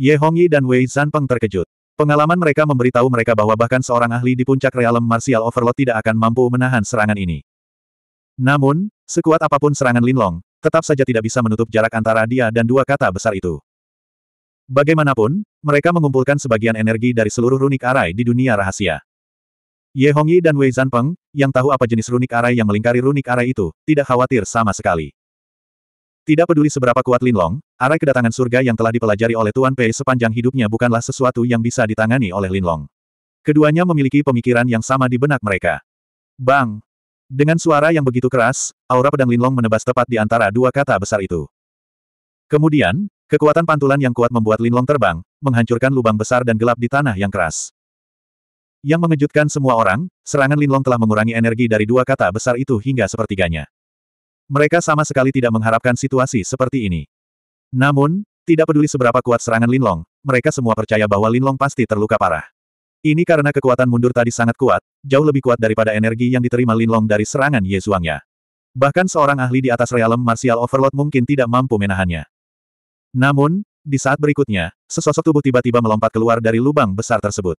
Ye Hongyi dan Wei Zanpeng terkejut. Pengalaman mereka memberitahu mereka bahwa bahkan seorang ahli di puncak realem martial overload tidak akan mampu menahan serangan ini. Namun, sekuat apapun serangan Linlong, tetap saja tidak bisa menutup jarak antara dia dan dua kata besar itu. Bagaimanapun, mereka mengumpulkan sebagian energi dari seluruh runik arai di dunia rahasia. Ye Hongyi dan Wei Zanpeng, yang tahu apa jenis runik arai yang melingkari runik arai itu, tidak khawatir sama sekali. Tidak peduli seberapa kuat Linlong, arah kedatangan surga yang telah dipelajari oleh Tuan Pei sepanjang hidupnya bukanlah sesuatu yang bisa ditangani oleh Linlong. Keduanya memiliki pemikiran yang sama di benak mereka. Bang! Dengan suara yang begitu keras, aura pedang Linlong menebas tepat di antara dua kata besar itu. Kemudian, kekuatan pantulan yang kuat membuat Linlong terbang, menghancurkan lubang besar dan gelap di tanah yang keras. Yang mengejutkan semua orang, serangan Linlong telah mengurangi energi dari dua kata besar itu hingga sepertiganya. Mereka sama sekali tidak mengharapkan situasi seperti ini. Namun, tidak peduli seberapa kuat serangan Linlong, mereka semua percaya bahwa Linlong pasti terluka parah. Ini karena kekuatan mundur tadi sangat kuat, jauh lebih kuat daripada energi yang diterima Linlong dari serangan Ye Zhuangnya. Bahkan seorang ahli di atas realem martial overload mungkin tidak mampu menahannya. Namun, di saat berikutnya, sesosok tubuh tiba-tiba melompat keluar dari lubang besar tersebut.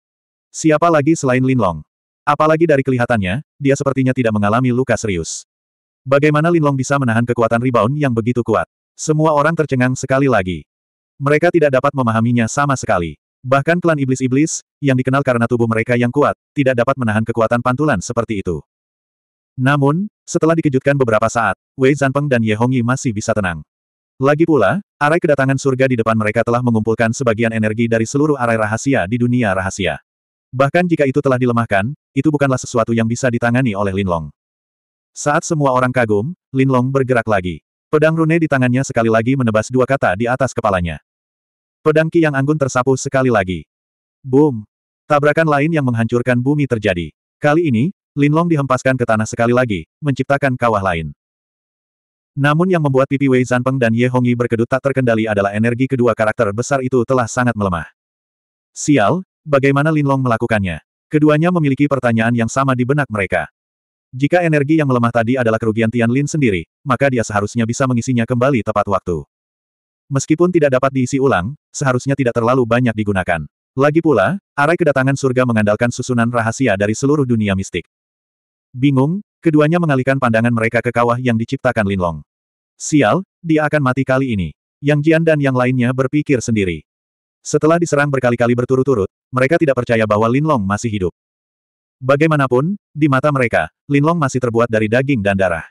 Siapa lagi selain Linlong? Apalagi dari kelihatannya, dia sepertinya tidak mengalami luka serius. Bagaimana Linlong bisa menahan kekuatan rebound yang begitu kuat? Semua orang tercengang sekali lagi. Mereka tidak dapat memahaminya sama sekali. Bahkan klan iblis-iblis, yang dikenal karena tubuh mereka yang kuat, tidak dapat menahan kekuatan pantulan seperti itu. Namun, setelah dikejutkan beberapa saat, Wei Zanpeng dan Ye Hongyi masih bisa tenang. Lagi pula, arai kedatangan surga di depan mereka telah mengumpulkan sebagian energi dari seluruh arai rahasia di dunia rahasia. Bahkan jika itu telah dilemahkan, itu bukanlah sesuatu yang bisa ditangani oleh Linlong. Saat semua orang kagum, Linlong bergerak lagi. Pedang rune di tangannya sekali lagi menebas dua kata di atas kepalanya. Pedang Ki yang anggun tersapu sekali lagi. Boom! Tabrakan lain yang menghancurkan bumi terjadi. Kali ini, Linlong dihempaskan ke tanah sekali lagi, menciptakan kawah lain. Namun yang membuat pipi Wei Zanpeng dan Ye Hongyi berkedut tak terkendali adalah energi kedua karakter besar itu telah sangat melemah. Sial, bagaimana Linlong melakukannya? Keduanya memiliki pertanyaan yang sama di benak mereka. Jika energi yang melemah tadi adalah kerugian Tian Lin sendiri, maka dia seharusnya bisa mengisinya kembali tepat waktu. Meskipun tidak dapat diisi ulang, seharusnya tidak terlalu banyak digunakan. Lagi pula, arai kedatangan surga mengandalkan susunan rahasia dari seluruh dunia mistik. Bingung, keduanya mengalihkan pandangan mereka ke kawah yang diciptakan Linlong. Sial, dia akan mati kali ini. Yang Jian dan yang lainnya berpikir sendiri. Setelah diserang berkali-kali berturut-turut, mereka tidak percaya bahwa Linlong masih hidup. Bagaimanapun, di mata mereka, Linlong masih terbuat dari daging dan darah.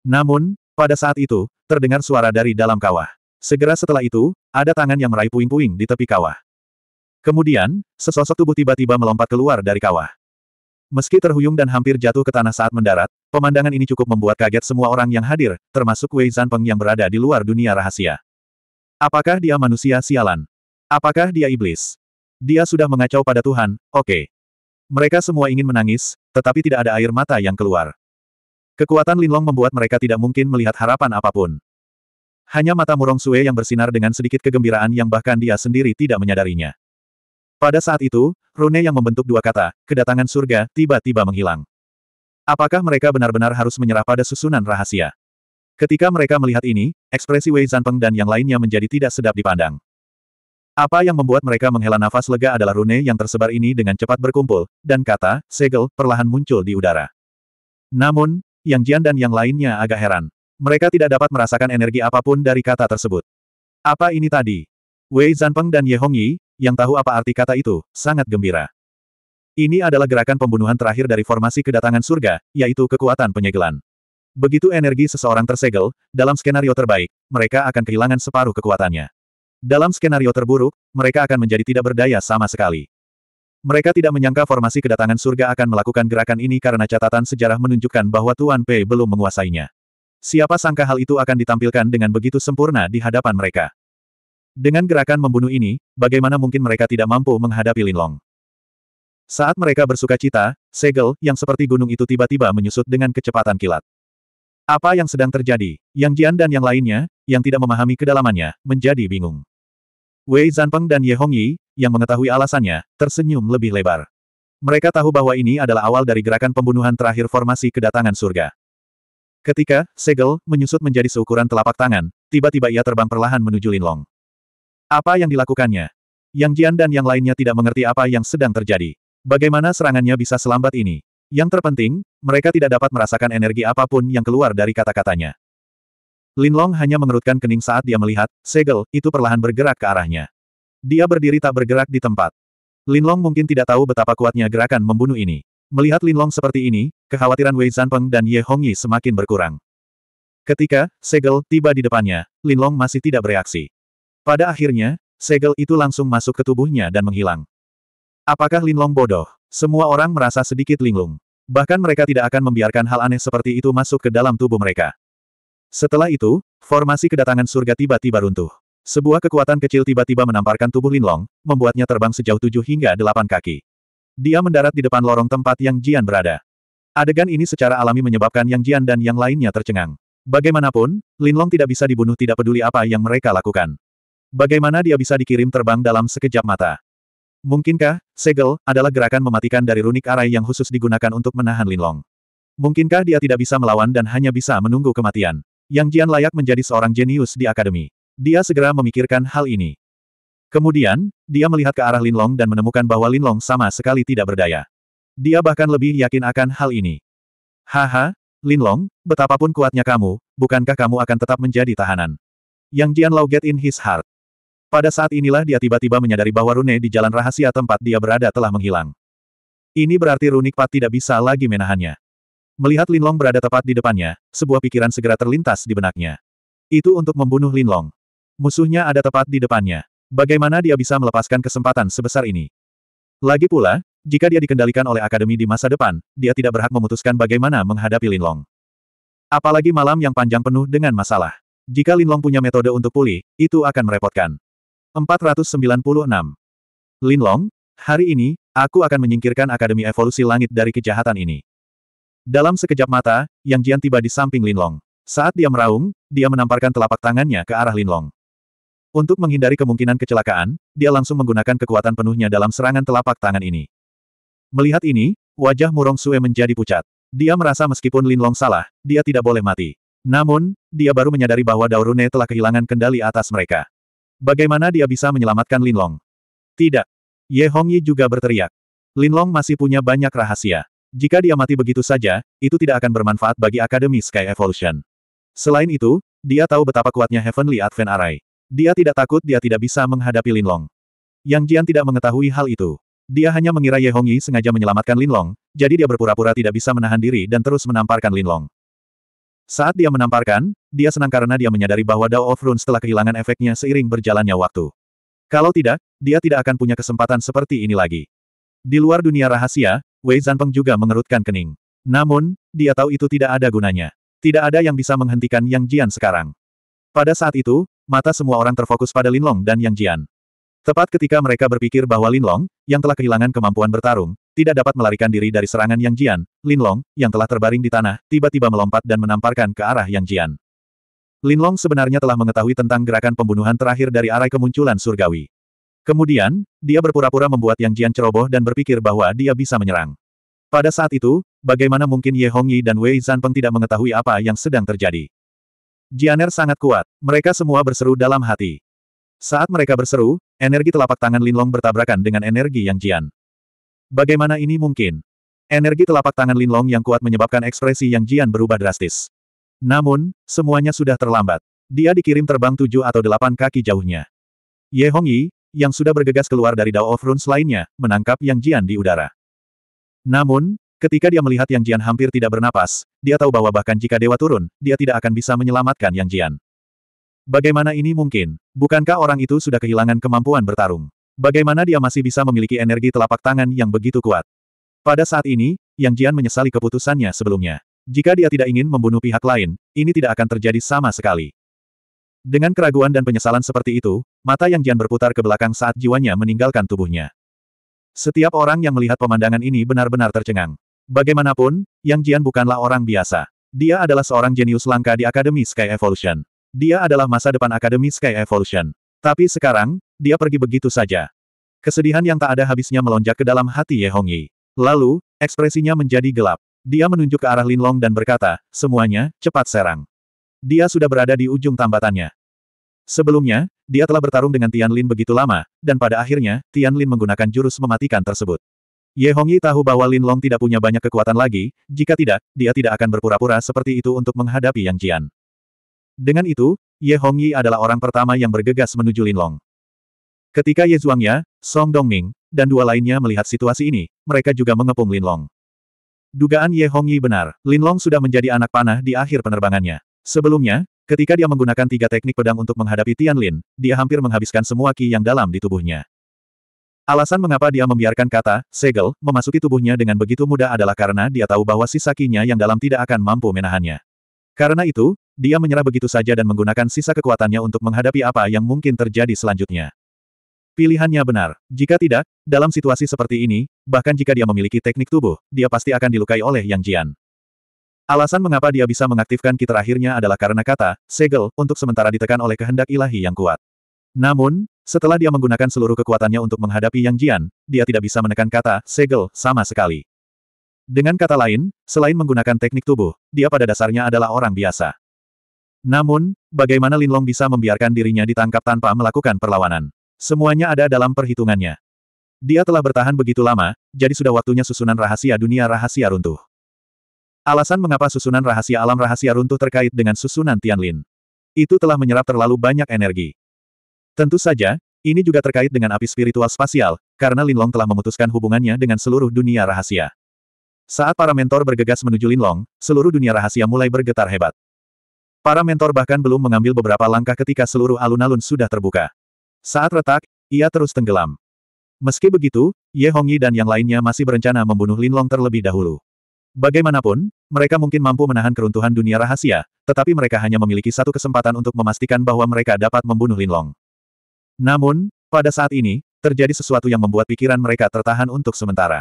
Namun, pada saat itu, terdengar suara dari dalam kawah. Segera setelah itu, ada tangan yang meraih puing-puing di tepi kawah. Kemudian, sesosok tubuh tiba-tiba melompat keluar dari kawah. Meski terhuyung dan hampir jatuh ke tanah saat mendarat, pemandangan ini cukup membuat kaget semua orang yang hadir, termasuk Wei Zanpeng yang berada di luar dunia rahasia. Apakah dia manusia sialan? Apakah dia iblis? Dia sudah mengacau pada Tuhan, oke. Okay. Mereka semua ingin menangis, tetapi tidak ada air mata yang keluar. Kekuatan Linlong membuat mereka tidak mungkin melihat harapan apapun. Hanya mata Murong Sue yang bersinar dengan sedikit kegembiraan yang bahkan dia sendiri tidak menyadarinya. Pada saat itu, Rune yang membentuk dua kata, kedatangan surga, tiba-tiba menghilang. Apakah mereka benar-benar harus menyerah pada susunan rahasia? Ketika mereka melihat ini, ekspresi Wei Zanpeng dan yang lainnya menjadi tidak sedap dipandang. Apa yang membuat mereka menghela nafas lega adalah rune yang tersebar ini dengan cepat berkumpul, dan kata, segel, perlahan muncul di udara. Namun, Yang Jian dan yang lainnya agak heran. Mereka tidak dapat merasakan energi apapun dari kata tersebut. Apa ini tadi? Wei Zanpeng dan Ye Hongyi, yang tahu apa arti kata itu, sangat gembira. Ini adalah gerakan pembunuhan terakhir dari formasi kedatangan surga, yaitu kekuatan penyegelan. Begitu energi seseorang tersegel, dalam skenario terbaik, mereka akan kehilangan separuh kekuatannya. Dalam skenario terburuk, mereka akan menjadi tidak berdaya sama sekali. Mereka tidak menyangka formasi kedatangan surga akan melakukan gerakan ini karena catatan sejarah menunjukkan bahwa Tuan P belum menguasainya. Siapa sangka hal itu akan ditampilkan dengan begitu sempurna di hadapan mereka. Dengan gerakan membunuh ini, bagaimana mungkin mereka tidak mampu menghadapi Linlong? Saat mereka bersuka cita, segel, yang seperti gunung itu tiba-tiba menyusut dengan kecepatan kilat. Apa yang sedang terjadi? Yang Jian dan yang lainnya, yang tidak memahami kedalamannya, menjadi bingung. Wei Zanpeng dan Ye Hongyi, yang mengetahui alasannya, tersenyum lebih lebar. Mereka tahu bahwa ini adalah awal dari gerakan pembunuhan terakhir formasi kedatangan surga. Ketika segel menyusut menjadi seukuran telapak tangan, tiba-tiba ia terbang perlahan menuju Linlong. Apa yang dilakukannya? Yang Jian dan yang lainnya tidak mengerti apa yang sedang terjadi. Bagaimana serangannya bisa selambat ini? Yang terpenting, mereka tidak dapat merasakan energi apapun yang keluar dari kata-katanya. Linlong hanya mengerutkan kening saat dia melihat, segel, itu perlahan bergerak ke arahnya. Dia berdiri tak bergerak di tempat. Linlong mungkin tidak tahu betapa kuatnya gerakan membunuh ini. Melihat Linlong seperti ini, kekhawatiran Wei Zanpeng dan Ye Hongyi semakin berkurang. Ketika, segel, tiba di depannya, Linlong masih tidak bereaksi. Pada akhirnya, segel itu langsung masuk ke tubuhnya dan menghilang. Apakah Linlong bodoh? Semua orang merasa sedikit linglung. Bahkan mereka tidak akan membiarkan hal aneh seperti itu masuk ke dalam tubuh mereka. Setelah itu, formasi kedatangan surga tiba-tiba runtuh. Sebuah kekuatan kecil tiba-tiba menamparkan tubuh Linlong, membuatnya terbang sejauh tujuh hingga delapan kaki. Dia mendarat di depan lorong tempat yang Jian berada. Adegan ini secara alami menyebabkan Yang Jian dan yang lainnya tercengang. Bagaimanapun, Linlong tidak bisa dibunuh tidak peduli apa yang mereka lakukan. Bagaimana dia bisa dikirim terbang dalam sekejap mata? Mungkinkah, segel, adalah gerakan mematikan dari runik arai yang khusus digunakan untuk menahan Linlong? Mungkinkah dia tidak bisa melawan dan hanya bisa menunggu kematian? Yang Jian layak menjadi seorang jenius di akademi. Dia segera memikirkan hal ini. Kemudian, dia melihat ke arah Linlong dan menemukan bahwa Linlong sama sekali tidak berdaya. Dia bahkan lebih yakin akan hal ini. Haha, Linlong, betapapun kuatnya kamu, bukankah kamu akan tetap menjadi tahanan? Yang Jian Lao get in his heart. Pada saat inilah dia tiba-tiba menyadari bahwa Rune di jalan rahasia tempat dia berada telah menghilang. Ini berarti Pat tidak bisa lagi menahannya. Melihat Linlong berada tepat di depannya, sebuah pikiran segera terlintas di benaknya. Itu untuk membunuh Linlong. Musuhnya ada tepat di depannya. Bagaimana dia bisa melepaskan kesempatan sebesar ini? Lagi pula, jika dia dikendalikan oleh akademi di masa depan, dia tidak berhak memutuskan bagaimana menghadapi Linlong. Apalagi malam yang panjang penuh dengan masalah. Jika Linlong punya metode untuk pulih, itu akan merepotkan. 496. Linlong, hari ini, aku akan menyingkirkan Akademi Evolusi Langit dari kejahatan ini. Dalam sekejap mata, Yang Jian tiba di samping Linlong. Saat dia meraung, dia menamparkan telapak tangannya ke arah Linlong. Untuk menghindari kemungkinan kecelakaan, dia langsung menggunakan kekuatan penuhnya dalam serangan telapak tangan ini. Melihat ini, wajah Murong Sue menjadi pucat. Dia merasa meskipun Linlong salah, dia tidak boleh mati. Namun, dia baru menyadari bahwa Daurune telah kehilangan kendali atas mereka. Bagaimana dia bisa menyelamatkan Linlong? Tidak. Ye Hongyi juga berteriak. Linlong masih punya banyak rahasia. Jika dia mati begitu saja, itu tidak akan bermanfaat bagi Akademi Sky Evolution. Selain itu, dia tahu betapa kuatnya Heavenly Advent Array. Dia tidak takut dia tidak bisa menghadapi Linlong. Yang Jian tidak mengetahui hal itu. Dia hanya mengira Ye Hongyi sengaja menyelamatkan Linlong, jadi dia berpura-pura tidak bisa menahan diri dan terus menamparkan Linlong. Saat dia menamparkan, dia senang karena dia menyadari bahwa Dao of Runes telah kehilangan efeknya seiring berjalannya waktu. Kalau tidak, dia tidak akan punya kesempatan seperti ini lagi. Di luar dunia rahasia, Wei Zanpeng juga mengerutkan kening. Namun, dia tahu itu tidak ada gunanya. Tidak ada yang bisa menghentikan Yang Jian sekarang. Pada saat itu, mata semua orang terfokus pada Linlong dan Yang Jian. Tepat ketika mereka berpikir bahwa Linlong, yang telah kehilangan kemampuan bertarung, tidak dapat melarikan diri dari serangan Yang Jian, Linlong, yang telah terbaring di tanah, tiba-tiba melompat dan menamparkan ke arah Yang Jian. Linlong sebenarnya telah mengetahui tentang gerakan pembunuhan terakhir dari arah kemunculan surgawi. Kemudian, dia berpura-pura membuat Yang Jian ceroboh dan berpikir bahwa dia bisa menyerang. Pada saat itu, bagaimana mungkin Ye Hongyi dan Wei Zanpeng tidak mengetahui apa yang sedang terjadi? Jianer sangat kuat, mereka semua berseru dalam hati. Saat mereka berseru, energi telapak tangan Linlong bertabrakan dengan energi Yang Jian. Bagaimana ini mungkin? Energi telapak tangan Linlong yang kuat menyebabkan ekspresi Yang Jian berubah drastis. Namun, semuanya sudah terlambat. Dia dikirim terbang tujuh atau delapan kaki jauhnya. Ye Hongyi, yang sudah bergegas keluar dari Dao of Runes lainnya, menangkap Yang Jian di udara. Namun, ketika dia melihat Yang Jian hampir tidak bernapas, dia tahu bahwa bahkan jika dewa turun, dia tidak akan bisa menyelamatkan Yang Jian. Bagaimana ini mungkin? Bukankah orang itu sudah kehilangan kemampuan bertarung? Bagaimana dia masih bisa memiliki energi telapak tangan yang begitu kuat? Pada saat ini, Yang Jian menyesali keputusannya sebelumnya. Jika dia tidak ingin membunuh pihak lain, ini tidak akan terjadi sama sekali. Dengan keraguan dan penyesalan seperti itu, mata yang Jian berputar ke belakang saat jiwanya meninggalkan tubuhnya. Setiap orang yang melihat pemandangan ini benar-benar tercengang. Bagaimanapun, Yang Jian bukanlah orang biasa. Dia adalah seorang jenius langka di Akademi Sky Evolution. Dia adalah masa depan Akademi Sky Evolution. Tapi sekarang, dia pergi begitu saja. Kesedihan yang tak ada habisnya melonjak ke dalam hati Ye Hongyi. Lalu, ekspresinya menjadi gelap. Dia menunjuk ke arah Linlong dan berkata, semuanya, cepat serang. Dia sudah berada di ujung tambatannya. Sebelumnya, dia telah bertarung dengan Tian Lin begitu lama, dan pada akhirnya, Tian Lin menggunakan jurus mematikan tersebut. Ye Hongyi tahu bahwa Lin Long tidak punya banyak kekuatan lagi, jika tidak, dia tidak akan berpura-pura seperti itu untuk menghadapi Yang Jian. Dengan itu, Ye Hongyi adalah orang pertama yang bergegas menuju Lin Long. Ketika Ye Zhuangya, Song Dongming, dan dua lainnya melihat situasi ini, mereka juga mengepung Lin Long. Dugaan Ye Hongyi benar, Lin Long sudah menjadi anak panah di akhir penerbangannya. Sebelumnya, ketika dia menggunakan tiga teknik pedang untuk menghadapi Tian Lin, dia hampir menghabiskan semua ki yang dalam di tubuhnya. Alasan mengapa dia membiarkan kata, segel, memasuki tubuhnya dengan begitu mudah adalah karena dia tahu bahwa sisa kinya yang dalam tidak akan mampu menahannya. Karena itu, dia menyerah begitu saja dan menggunakan sisa kekuatannya untuk menghadapi apa yang mungkin terjadi selanjutnya. Pilihannya benar. Jika tidak, dalam situasi seperti ini, bahkan jika dia memiliki teknik tubuh, dia pasti akan dilukai oleh Yang Jian. Alasan mengapa dia bisa mengaktifkan ki akhirnya adalah karena kata, segel, untuk sementara ditekan oleh kehendak ilahi yang kuat. Namun, setelah dia menggunakan seluruh kekuatannya untuk menghadapi Yang Jian, dia tidak bisa menekan kata, segel, sama sekali. Dengan kata lain, selain menggunakan teknik tubuh, dia pada dasarnya adalah orang biasa. Namun, bagaimana Lin Long bisa membiarkan dirinya ditangkap tanpa melakukan perlawanan? Semuanya ada dalam perhitungannya. Dia telah bertahan begitu lama, jadi sudah waktunya susunan rahasia dunia rahasia runtuh. Alasan mengapa susunan rahasia alam rahasia runtuh terkait dengan susunan Tianlin. Itu telah menyerap terlalu banyak energi. Tentu saja, ini juga terkait dengan api spiritual spasial, karena Linlong telah memutuskan hubungannya dengan seluruh dunia rahasia. Saat para mentor bergegas menuju Linlong, seluruh dunia rahasia mulai bergetar hebat. Para mentor bahkan belum mengambil beberapa langkah ketika seluruh alun-alun sudah terbuka. Saat retak, ia terus tenggelam. Meski begitu, Ye Hongyi dan yang lainnya masih berencana membunuh Linlong terlebih dahulu. Bagaimanapun, mereka mungkin mampu menahan keruntuhan dunia rahasia, tetapi mereka hanya memiliki satu kesempatan untuk memastikan bahwa mereka dapat membunuh Linlong. Namun, pada saat ini, terjadi sesuatu yang membuat pikiran mereka tertahan untuk sementara.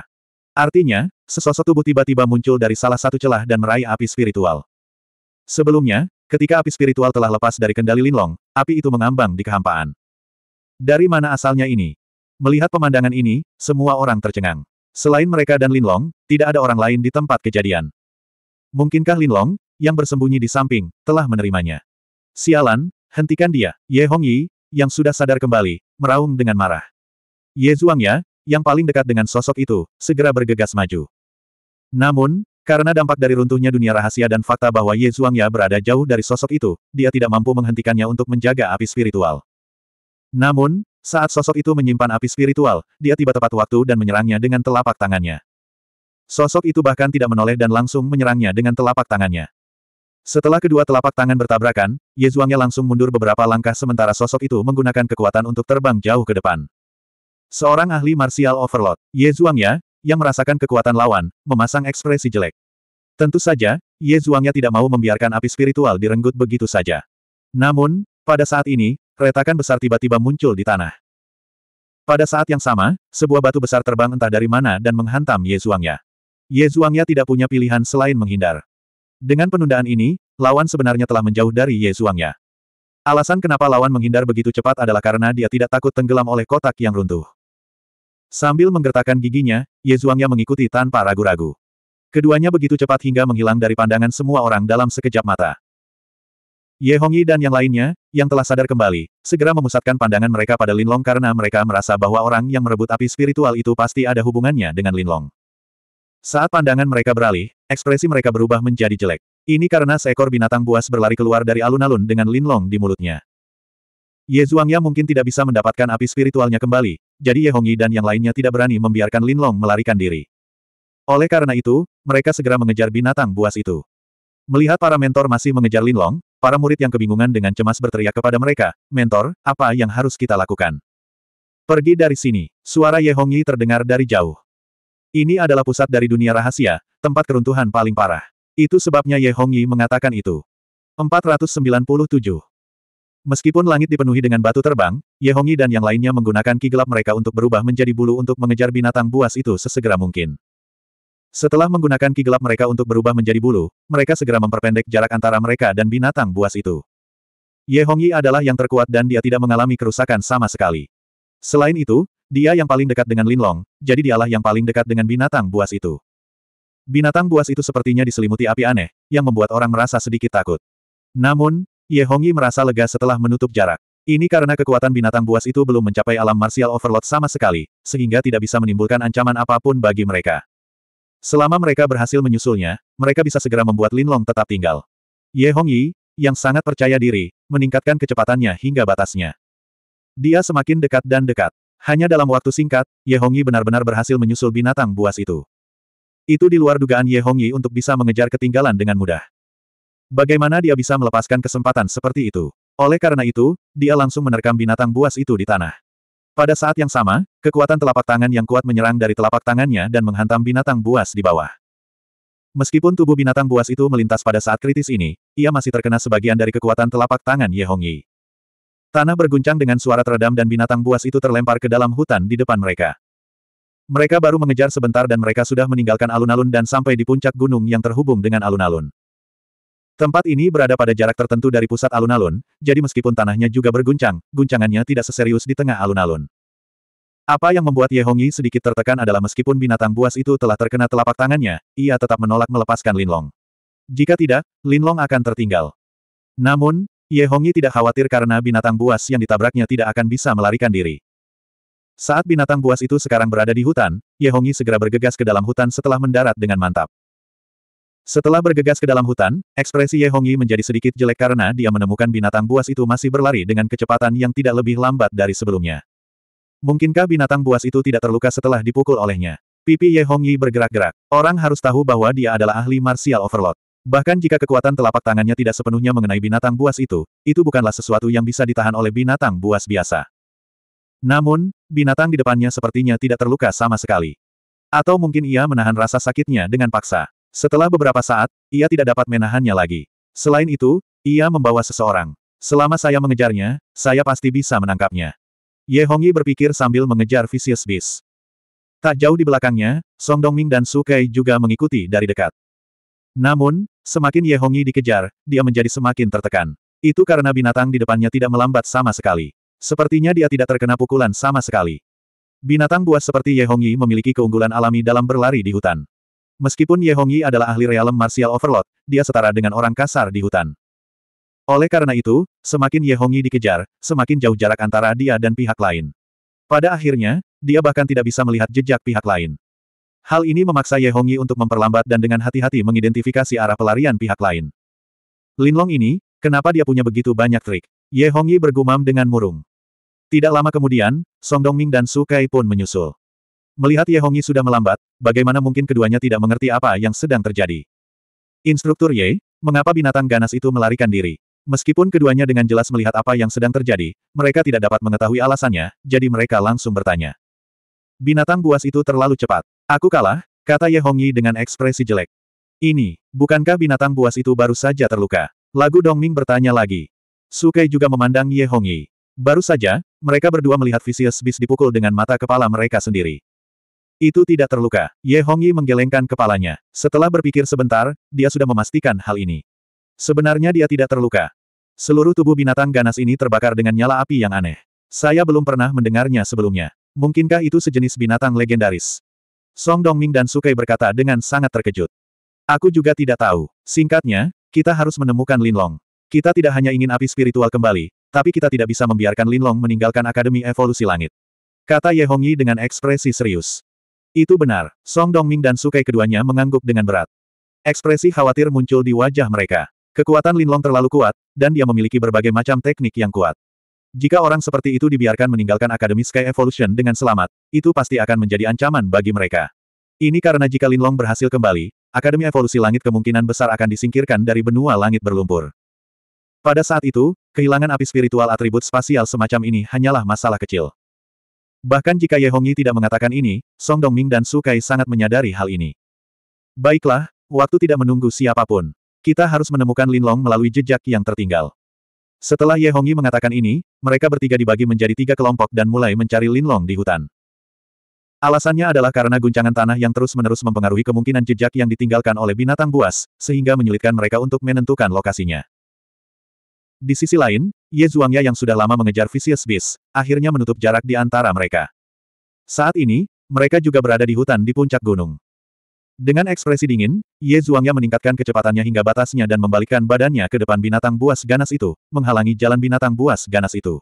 Artinya, sesosok tubuh tiba-tiba muncul dari salah satu celah dan meraih api spiritual. Sebelumnya, ketika api spiritual telah lepas dari kendali Linlong, api itu mengambang di kehampaan. Dari mana asalnya ini? Melihat pemandangan ini, semua orang tercengang. Selain mereka dan Linlong, tidak ada orang lain di tempat kejadian. Mungkinkah Linlong, yang bersembunyi di samping, telah menerimanya? Sialan, hentikan dia, Ye Hongyi, yang sudah sadar kembali, meraung dengan marah. Ye Zhuangya, yang paling dekat dengan sosok itu, segera bergegas maju. Namun, karena dampak dari runtuhnya dunia rahasia dan fakta bahwa Ye Zhuangya berada jauh dari sosok itu, dia tidak mampu menghentikannya untuk menjaga api spiritual. Namun, saat sosok itu menyimpan api spiritual, dia tiba tepat waktu dan menyerangnya dengan telapak tangannya. Sosok itu bahkan tidak menoleh dan langsung menyerangnya dengan telapak tangannya. Setelah kedua telapak tangan bertabrakan, Ye Zhuangnya langsung mundur beberapa langkah sementara sosok itu menggunakan kekuatan untuk terbang jauh ke depan. Seorang ahli martial overload, Ye Zhuangnya, yang merasakan kekuatan lawan, memasang ekspresi jelek. Tentu saja, Ye Zhuangnya tidak mau membiarkan api spiritual direnggut begitu saja. Namun, pada saat ini, retakan besar tiba-tiba muncul di tanah. Pada saat yang sama, sebuah batu besar terbang entah dari mana dan menghantam Ye Zhuangya. Ye Zhuangya tidak punya pilihan selain menghindar. Dengan penundaan ini, lawan sebenarnya telah menjauh dari Ye Zhuangya. Alasan kenapa lawan menghindar begitu cepat adalah karena dia tidak takut tenggelam oleh kotak yang runtuh. Sambil menggertakkan giginya, Ye Zhuangya mengikuti tanpa ragu-ragu. Keduanya begitu cepat hingga menghilang dari pandangan semua orang dalam sekejap mata. Ye Hongyi dan yang lainnya, yang telah sadar kembali, segera memusatkan pandangan mereka pada Linlong karena mereka merasa bahwa orang yang merebut api spiritual itu pasti ada hubungannya dengan Linlong. Saat pandangan mereka beralih, ekspresi mereka berubah menjadi jelek. Ini karena seekor binatang buas berlari keluar dari alun-alun dengan Linlong di mulutnya. Ye Zhuangya mungkin tidak bisa mendapatkan api spiritualnya kembali, jadi Ye Hongyi dan yang lainnya tidak berani membiarkan Linlong melarikan diri. Oleh karena itu, mereka segera mengejar binatang buas itu. Melihat para mentor masih mengejar Linlong, Para murid yang kebingungan dengan cemas berteriak kepada mereka, Mentor, apa yang harus kita lakukan? Pergi dari sini, suara Ye Hongyi terdengar dari jauh. Ini adalah pusat dari dunia rahasia, tempat keruntuhan paling parah. Itu sebabnya Ye Hongyi mengatakan itu. 497. Meskipun langit dipenuhi dengan batu terbang, Ye Hongyi dan yang lainnya menggunakan ki gelap mereka untuk berubah menjadi bulu untuk mengejar binatang buas itu sesegera mungkin. Setelah menggunakan ki gelap mereka untuk berubah menjadi bulu, mereka segera memperpendek jarak antara mereka dan binatang buas itu. Ye Hongyi adalah yang terkuat dan dia tidak mengalami kerusakan sama sekali. Selain itu, dia yang paling dekat dengan Linlong, jadi dialah yang paling dekat dengan binatang buas itu. Binatang buas itu sepertinya diselimuti api aneh, yang membuat orang merasa sedikit takut. Namun, Ye Hongyi merasa lega setelah menutup jarak. Ini karena kekuatan binatang buas itu belum mencapai alam martial overload sama sekali, sehingga tidak bisa menimbulkan ancaman apapun bagi mereka. Selama mereka berhasil menyusulnya, mereka bisa segera membuat Lin Long tetap tinggal. Ye Hongyi, yang sangat percaya diri, meningkatkan kecepatannya hingga batasnya. Dia semakin dekat dan dekat. Hanya dalam waktu singkat, Ye Hongyi benar-benar berhasil menyusul binatang buas itu. Itu di luar dugaan Ye Hongyi untuk bisa mengejar ketinggalan dengan mudah. Bagaimana dia bisa melepaskan kesempatan seperti itu? Oleh karena itu, dia langsung menerkam binatang buas itu di tanah. Pada saat yang sama, kekuatan telapak tangan yang kuat menyerang dari telapak tangannya dan menghantam binatang buas di bawah. Meskipun tubuh binatang buas itu melintas pada saat kritis ini, ia masih terkena sebagian dari kekuatan telapak tangan Ye Hongyi. Tanah berguncang dengan suara teredam dan binatang buas itu terlempar ke dalam hutan di depan mereka. Mereka baru mengejar sebentar dan mereka sudah meninggalkan alun-alun dan sampai di puncak gunung yang terhubung dengan alun-alun. Tempat ini berada pada jarak tertentu dari pusat alun-alun, jadi meskipun tanahnya juga berguncang, guncangannya tidak seserius di tengah alun-alun. Apa yang membuat Ye Hongyi sedikit tertekan adalah meskipun binatang buas itu telah terkena telapak tangannya, ia tetap menolak melepaskan Linlong. Jika tidak, Linlong akan tertinggal. Namun, Ye Hongyi tidak khawatir karena binatang buas yang ditabraknya tidak akan bisa melarikan diri. Saat binatang buas itu sekarang berada di hutan, Ye Hongyi segera bergegas ke dalam hutan setelah mendarat dengan mantap. Setelah bergegas ke dalam hutan, ekspresi Ye Hongyi menjadi sedikit jelek karena dia menemukan binatang buas itu masih berlari dengan kecepatan yang tidak lebih lambat dari sebelumnya. Mungkinkah binatang buas itu tidak terluka setelah dipukul olehnya? Pipi Ye Hongyi bergerak-gerak. Orang harus tahu bahwa dia adalah ahli martial overload. Bahkan jika kekuatan telapak tangannya tidak sepenuhnya mengenai binatang buas itu, itu bukanlah sesuatu yang bisa ditahan oleh binatang buas biasa. Namun, binatang di depannya sepertinya tidak terluka sama sekali. Atau mungkin ia menahan rasa sakitnya dengan paksa. Setelah beberapa saat, ia tidak dapat menahannya lagi. Selain itu, ia membawa seseorang. Selama saya mengejarnya, saya pasti bisa menangkapnya. Ye Hongyi berpikir sambil mengejar Vicious Beast. Tak jauh di belakangnya, Song Dongming dan Su Kei juga mengikuti dari dekat. Namun, semakin Ye Hongyi dikejar, dia menjadi semakin tertekan. Itu karena binatang di depannya tidak melambat sama sekali. Sepertinya dia tidak terkena pukulan sama sekali. Binatang buas seperti Ye Hongyi memiliki keunggulan alami dalam berlari di hutan. Meskipun Ye Hongyi adalah ahli realem martial overload, dia setara dengan orang kasar di hutan. Oleh karena itu, semakin Ye Hongyi dikejar, semakin jauh jarak antara dia dan pihak lain. Pada akhirnya, dia bahkan tidak bisa melihat jejak pihak lain. Hal ini memaksa Ye Hongyi untuk memperlambat dan dengan hati-hati mengidentifikasi arah pelarian pihak lain. Linlong ini, kenapa dia punya begitu banyak trik? Ye Hongyi bergumam dengan murung. Tidak lama kemudian, Song Dongming dan Su Kai pun menyusul. Melihat Ye Hongyi sudah melambat, bagaimana mungkin keduanya tidak mengerti apa yang sedang terjadi. Instruktur Ye, mengapa binatang ganas itu melarikan diri? Meskipun keduanya dengan jelas melihat apa yang sedang terjadi, mereka tidak dapat mengetahui alasannya, jadi mereka langsung bertanya. Binatang buas itu terlalu cepat. Aku kalah, kata Ye Hongyi dengan ekspresi jelek. Ini, bukankah binatang buas itu baru saja terluka? Lagu Dongming bertanya lagi. Sukei juga memandang Ye Hongyi. Baru saja, mereka berdua melihat Vicious Beast dipukul dengan mata kepala mereka sendiri. Itu tidak terluka. Ye Hongyi menggelengkan kepalanya. Setelah berpikir sebentar, dia sudah memastikan hal ini. Sebenarnya dia tidak terluka. Seluruh tubuh binatang ganas ini terbakar dengan nyala api yang aneh. Saya belum pernah mendengarnya sebelumnya. Mungkinkah itu sejenis binatang legendaris? Song Dongming dan Sukai berkata dengan sangat terkejut. Aku juga tidak tahu. Singkatnya, kita harus menemukan Linlong. Kita tidak hanya ingin api spiritual kembali, tapi kita tidak bisa membiarkan Linlong meninggalkan Akademi Evolusi Langit. Kata Ye Hongyi dengan ekspresi serius. Itu benar, Song Dongming dan Sukai keduanya mengangguk dengan berat. Ekspresi khawatir muncul di wajah mereka. Kekuatan Linlong terlalu kuat, dan dia memiliki berbagai macam teknik yang kuat. Jika orang seperti itu dibiarkan meninggalkan Akademi Sky Evolution dengan selamat, itu pasti akan menjadi ancaman bagi mereka. Ini karena jika Linlong berhasil kembali, Akademi Evolusi Langit kemungkinan besar akan disingkirkan dari benua langit berlumpur. Pada saat itu, kehilangan api spiritual atribut spasial semacam ini hanyalah masalah kecil. Bahkan jika Ye Hongyi tidak mengatakan ini, Song Dongming dan Su Kai sangat menyadari hal ini. Baiklah, waktu tidak menunggu siapapun. Kita harus menemukan Lin Long melalui jejak yang tertinggal. Setelah Ye Hongyi mengatakan ini, mereka bertiga dibagi menjadi tiga kelompok dan mulai mencari Linlong di hutan. Alasannya adalah karena guncangan tanah yang terus-menerus mempengaruhi kemungkinan jejak yang ditinggalkan oleh binatang buas, sehingga menyulitkan mereka untuk menentukan lokasinya. Di sisi lain, Ye Zhuangya yang sudah lama mengejar Vicious Beast, akhirnya menutup jarak di antara mereka. Saat ini, mereka juga berada di hutan di puncak gunung. Dengan ekspresi dingin, Ye Zhuangya meningkatkan kecepatannya hingga batasnya dan membalikkan badannya ke depan binatang buas ganas itu, menghalangi jalan binatang buas ganas itu.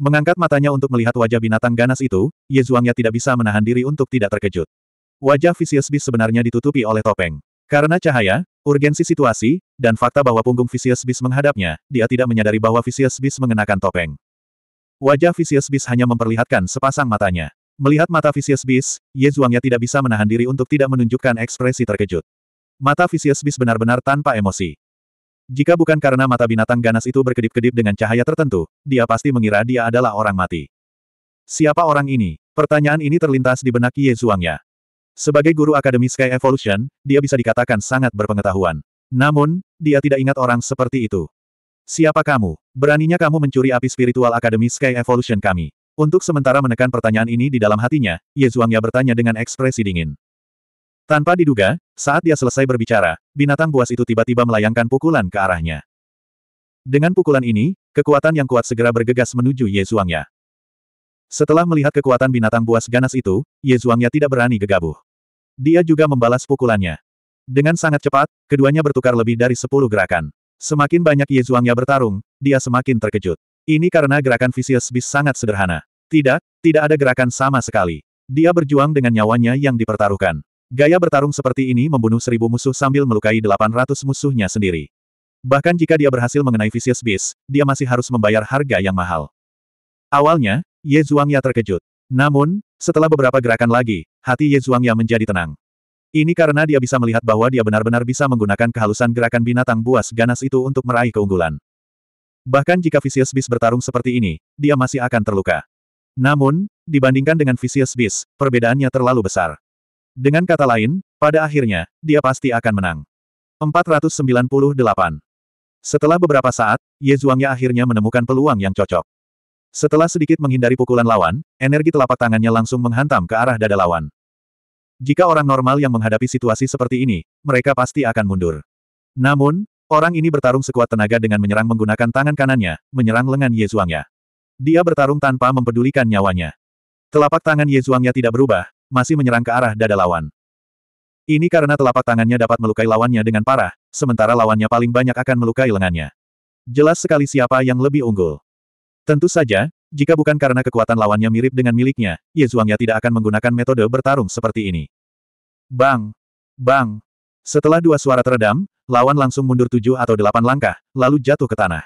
Mengangkat matanya untuk melihat wajah binatang ganas itu, Ye Zhuangya tidak bisa menahan diri untuk tidak terkejut. Wajah Vicious Beast sebenarnya ditutupi oleh topeng. Karena cahaya, Urgensi situasi, dan fakta bahwa punggung Vicious Beast menghadapnya, dia tidak menyadari bahwa Vicious Beast mengenakan topeng. Wajah Vicious Beast hanya memperlihatkan sepasang matanya. Melihat mata Vicious Beast, Ye Zhuangya tidak bisa menahan diri untuk tidak menunjukkan ekspresi terkejut. Mata Vicious Beast benar-benar tanpa emosi. Jika bukan karena mata binatang ganas itu berkedip-kedip dengan cahaya tertentu, dia pasti mengira dia adalah orang mati. Siapa orang ini? Pertanyaan ini terlintas di benak Ye Zhuangya. Sebagai guru Akademi Sky Evolution, dia bisa dikatakan sangat berpengetahuan. Namun, dia tidak ingat orang seperti itu. Siapa kamu? Beraninya kamu mencuri api spiritual Akademi Sky Evolution kami? Untuk sementara menekan pertanyaan ini di dalam hatinya, Ye Zhuangya bertanya dengan ekspresi dingin. Tanpa diduga, saat dia selesai berbicara, binatang buas itu tiba-tiba melayangkan pukulan ke arahnya. Dengan pukulan ini, kekuatan yang kuat segera bergegas menuju Ye Zhuangya. Setelah melihat kekuatan binatang buas ganas itu, Ye Zhuangya tidak berani gegabah. Dia juga membalas pukulannya. Dengan sangat cepat, keduanya bertukar lebih dari sepuluh gerakan. Semakin banyak Ye Zhuangya bertarung, dia semakin terkejut. Ini karena gerakan Vicious Beast sangat sederhana. Tidak, tidak ada gerakan sama sekali. Dia berjuang dengan nyawanya yang dipertaruhkan. Gaya bertarung seperti ini membunuh seribu musuh sambil melukai delapan ratus musuhnya sendiri. Bahkan jika dia berhasil mengenai Vicious Beast, dia masih harus membayar harga yang mahal. Awalnya, Ye Zhuangya terkejut. Namun, setelah beberapa gerakan lagi, hati Ye Zhuangya menjadi tenang. Ini karena dia bisa melihat bahwa dia benar-benar bisa menggunakan kehalusan gerakan binatang buas ganas itu untuk meraih keunggulan. Bahkan jika Vicious Beast bertarung seperti ini, dia masih akan terluka. Namun, dibandingkan dengan Vicious Beast, perbedaannya terlalu besar. Dengan kata lain, pada akhirnya, dia pasti akan menang. 498. Setelah beberapa saat, Ye Zhuangya akhirnya menemukan peluang yang cocok. Setelah sedikit menghindari pukulan lawan, energi telapak tangannya langsung menghantam ke arah dada lawan. Jika orang normal yang menghadapi situasi seperti ini, mereka pasti akan mundur. Namun, orang ini bertarung sekuat tenaga dengan menyerang menggunakan tangan kanannya, menyerang lengan Ye Zhuangya. Dia bertarung tanpa mempedulikan nyawanya. Telapak tangan Ye Zhuangya tidak berubah, masih menyerang ke arah dada lawan. Ini karena telapak tangannya dapat melukai lawannya dengan parah, sementara lawannya paling banyak akan melukai lengannya. Jelas sekali siapa yang lebih unggul. Tentu saja, jika bukan karena kekuatan lawannya mirip dengan miliknya, Ye Zhuangya tidak akan menggunakan metode bertarung seperti ini. Bang! Bang! Setelah dua suara teredam, lawan langsung mundur tujuh atau delapan langkah, lalu jatuh ke tanah.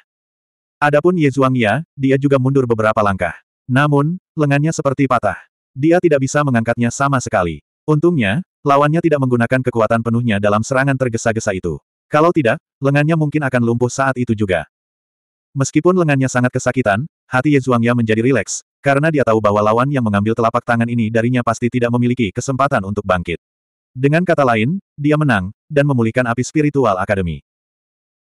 Adapun Ye Zhuangya, dia juga mundur beberapa langkah. Namun, lengannya seperti patah. Dia tidak bisa mengangkatnya sama sekali. Untungnya, lawannya tidak menggunakan kekuatan penuhnya dalam serangan tergesa-gesa itu. Kalau tidak, lengannya mungkin akan lumpuh saat itu juga. Meskipun lengannya sangat kesakitan, hati Ye Zhuangya menjadi rileks, karena dia tahu bahwa lawan yang mengambil telapak tangan ini darinya pasti tidak memiliki kesempatan untuk bangkit. Dengan kata lain, dia menang, dan memulihkan api spiritual akademi.